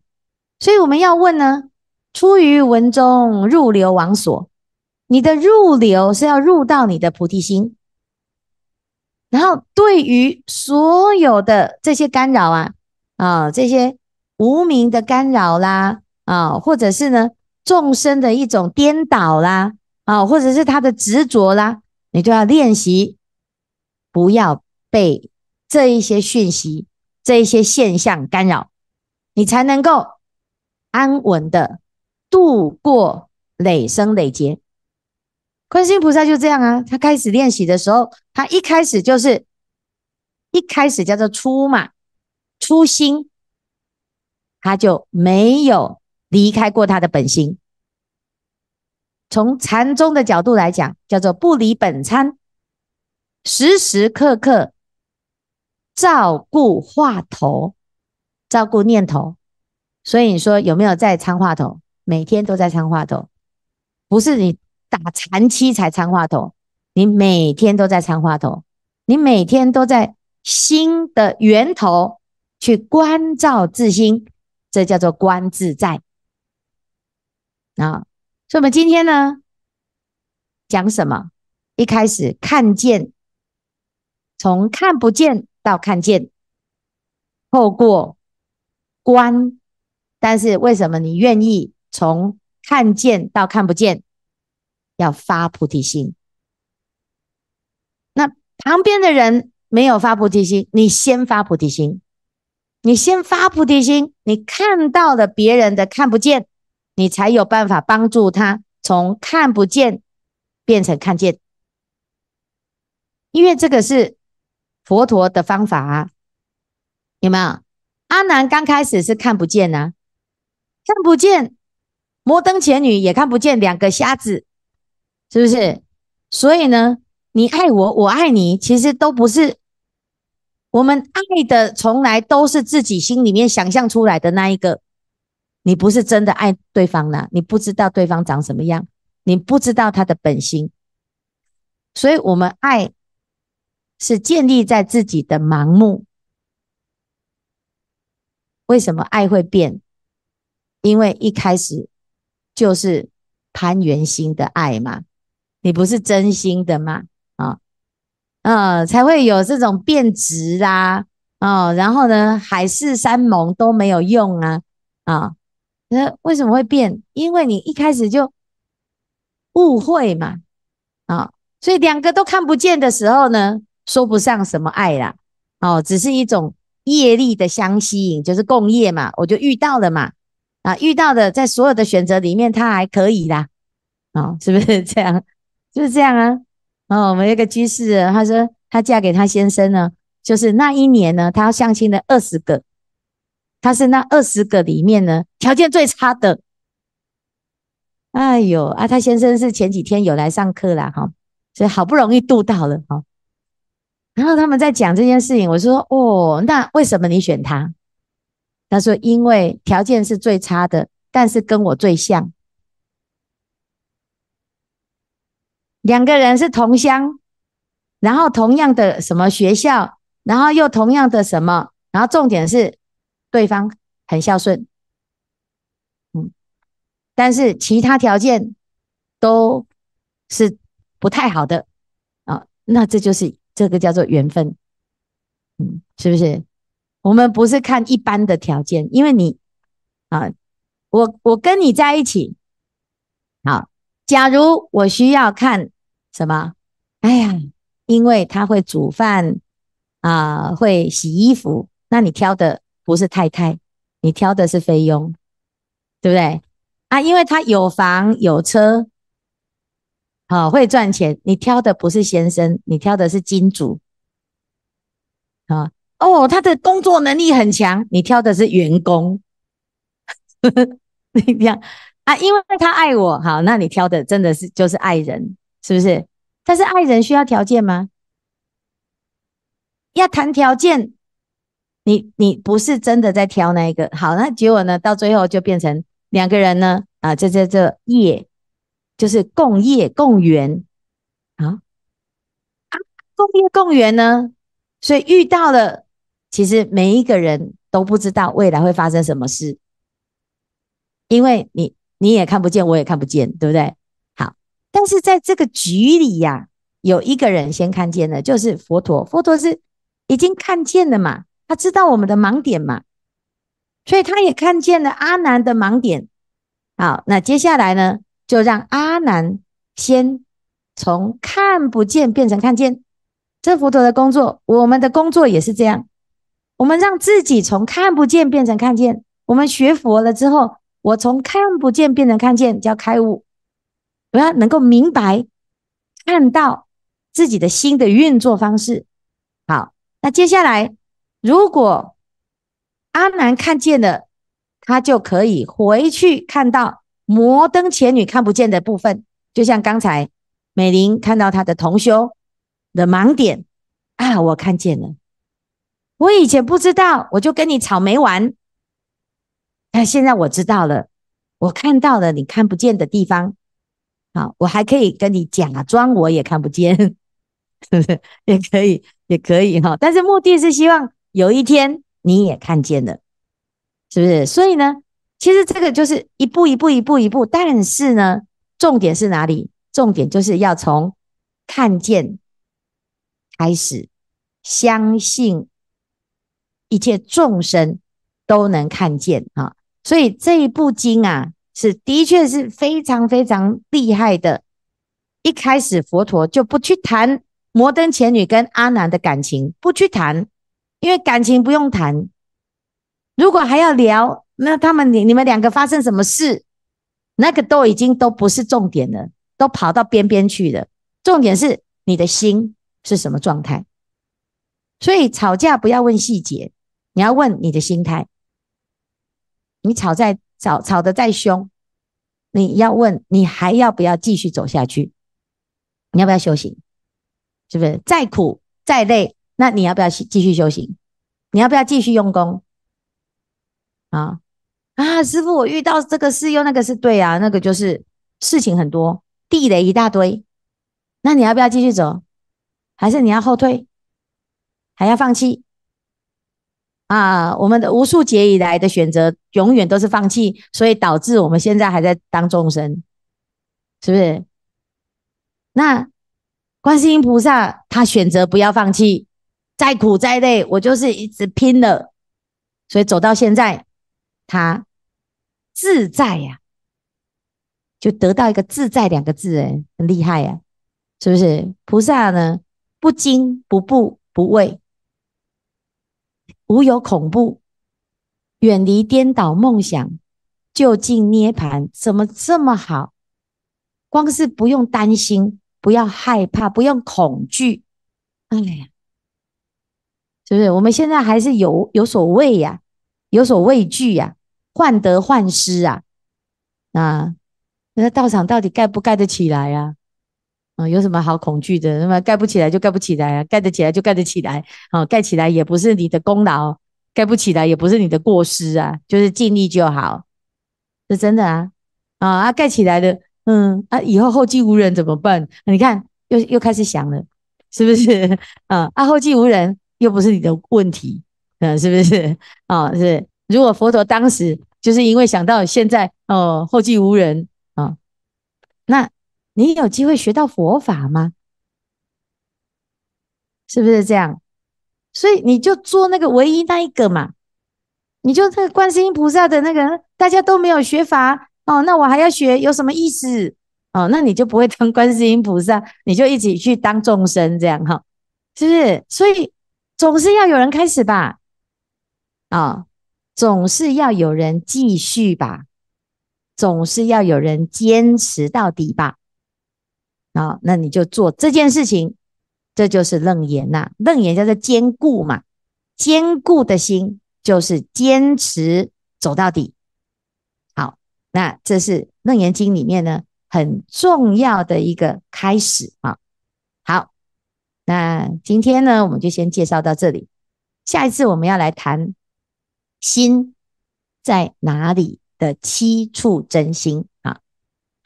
所以，我们要问呢：出于文中入流王所。你的入流是要入到你的菩提心，然后对于所有的这些干扰啊啊，这些无名的干扰啦啊，或者是呢众生的一种颠倒啦啊，或者是他的执着啦，你都要练习，不要被这一些讯息、这一些现象干扰，你才能够安稳的度过累生累劫。观世音菩萨就这样啊，他开始练习的时候，他一开始就是一开始叫做出嘛，初心，他就没有离开过他的本心。从禅宗的角度来讲，叫做不离本参，时时刻刻照顾话头，照顾念头。所以你说有没有在参话头？每天都在参话头，不是你。打禅期才参话头，你每天都在参话头，你每天都在心的源头去关照自心，这叫做观自在啊。所以我们今天呢，讲什么？一开始看见，从看不见到看见，透过观，但是为什么你愿意从看见到看不见？要发菩提心，那旁边的人没有发菩提心，你先发菩提心，你先发菩提心，你看到了别人的看不见，你才有办法帮助他从看不见变成看见，因为这个是佛陀的方法，啊，有没有？阿南刚开始是看不见呢，看不见，摩登前女也看不见，两个瞎子。是不是？所以呢，你爱我，我爱你，其实都不是我们爱的，从来都是自己心里面想象出来的那一个。你不是真的爱对方呢，你不知道对方长什么样，你不知道他的本心。所以，我们爱是建立在自己的盲目。为什么爱会变？因为一开始就是攀援心的爱嘛。你不是真心的嘛？啊，嗯，才会有这种变质啦，啊，然后呢，海誓山盟都没有用啊，啊，那为什么会变？因为你一开始就误会嘛，啊，所以两个都看不见的时候呢，说不上什么爱啦，哦，只是一种业力的相吸引，就是共业嘛，我就遇到了嘛，啊，遇到的在所有的选择里面，它还可以啦，啊，是不是这样？就是这样啊，哦，我们一个居士，他说他嫁给他先生呢，就是那一年呢，他要相亲的二十个，他是那二十个里面呢条件最差的，哎呦啊，她先生是前几天有来上课啦，哈，所以好不容易度到了哈，然后他们在讲这件事情，我说哦，那为什么你选他？他说因为条件是最差的，但是跟我最像。两个人是同乡，然后同样的什么学校，然后又同样的什么，然后重点是对方很孝顺，嗯，但是其他条件都是不太好的啊，那这就是这个叫做缘分，嗯，是不是？我们不是看一般的条件，因为你啊，我我跟你在一起，好，假如我需要看。什么？哎呀，因为他会煮饭啊，会洗衣服，那你挑的不是太太，你挑的是菲佣，对不对？啊，因为他有房有车，好会赚钱，你挑的不是先生，你挑的是金主啊。哦，他的工作能力很强，你挑的是员工。呵 呵，样啊，因为他爱我，好，那你挑的真的是就是爱人。是不是？但是爱人需要条件吗？要谈条件，你你不是真的在挑那一个。好，那结果呢？到最后就变成两个人呢啊，这这这业，就是共业共缘啊啊，共业共缘呢。所以遇到了，其实每一个人都不知道未来会发生什么事，因为你你也看不见，我也看不见，对不对？但是在这个局里呀，有一个人先看见了，就是佛陀。佛陀是已经看见了嘛？他知道我们的盲点嘛？所以他也看见了阿难的盲点。好，那接下来呢，就让阿难先从看不见变成看见。这佛陀的工作，我们的工作也是这样。我们让自己从看不见变成看见。我们学佛了之后，我从看不见变成看见，叫开悟。我要能够明白、看到自己的心的运作方式。好，那接下来，如果阿南看见了，他就可以回去看到摩登前女看不见的部分。就像刚才美玲看到她的同修的盲点啊，我看见了，我以前不知道，我就跟你吵没完。那现在我知道了，我看到了你看不见的地方。啊，我还可以跟你假装我也看不见，是不是？也可以，也可以哈。但是目的是希望有一天你也看见了，是不是？所以呢，其实这个就是一步一步，一步一步。但是呢，重点是哪里？重点就是要从看见开始，相信一切众生都能看见啊。所以这一部经啊。是的确是非常非常厉害的。一开始佛陀就不去谈摩登前女跟阿难的感情，不去谈，因为感情不用谈。如果还要聊，那他们你你们两个发生什么事，那个都已经都不是重点了，都跑到边边去了。重点是你的心是什么状态。所以吵架不要问细节，你要问你的心态。你吵在。吵吵得再凶，你要问你还要不要继续走下去？你要不要修行？是不是？再苦再累，那你要不要继续修行？你要不要继续用功？啊啊！师傅，我遇到这个事又那个是对啊，那个就是事情很多，地雷一大堆。那你要不要继续走？还是你要后退？还要放弃？啊，我们的无数劫以来的选择，永远都是放弃，所以导致我们现在还在当众生，是不是？那观世音菩萨他选择不要放弃，再苦再累，我就是一直拼了，所以走到现在，他自在呀，就得到一个自在两个字，哎，很厉害呀，是不是？菩萨呢，不惊不怖不畏。无有恐怖，远离颠倒梦想，就近涅盘，怎么这么好？光是不用担心，不要害怕，不用恐惧。哎呀，是不是？我们现在还是有有所畏呀，有所畏惧呀，患得患失啊？啊，那道场到底盖不盖得起来呀？啊，有什么好恐惧的？那么盖不起来就盖不起来啊，盖得起来就盖得起来。啊，盖起来也不是你的功劳，盖不起来也不是你的过失啊，就是尽力就好。是真的啊。啊啊，盖起来的，嗯啊，以后后继无人怎么办？你看又又开始想了，是不是？啊啊，后继无人又不是你的问题，嗯，是不是？啊，是。如果佛陀当时就是因为想到现在哦，后继无人啊，那。你有机会学到佛法吗？是不是这样？所以你就做那个唯一那一个嘛，你就那观世音菩萨的那个，大家都没有学法哦，那我还要学有什么意思哦？那你就不会当观世音菩萨，你就一起去当众生这样哈，是不是？所以总是要有人开始吧，啊，总是要有人继续吧，总是要有人坚持到底吧。好，那你就做这件事情，这就是楞严呐。楞严叫做坚固嘛，坚固的心就是坚持走到底。好，那这是楞严经里面呢很重要的一个开始啊。好，那今天呢我们就先介绍到这里，下一次我们要来谈心在哪里的七处真心啊。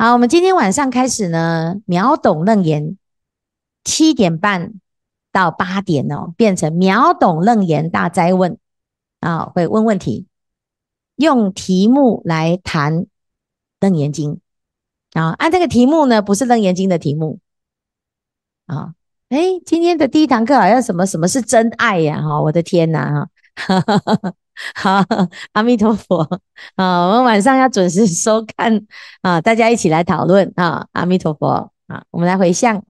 好，我们今天晚上开始呢，秒懂楞严，七点半到八点哦，变成秒懂楞严大哉问啊，会问问题，用题目来谈楞严经啊，按这个题目呢，不是楞严经的题目啊，哎，今天的第一堂课好像什么什么是真爱呀，哈，我的天哪，哈。好，阿弥陀佛啊！我们晚上要准时收看啊，大家一起来讨论啊！阿弥陀佛啊，我们来回向。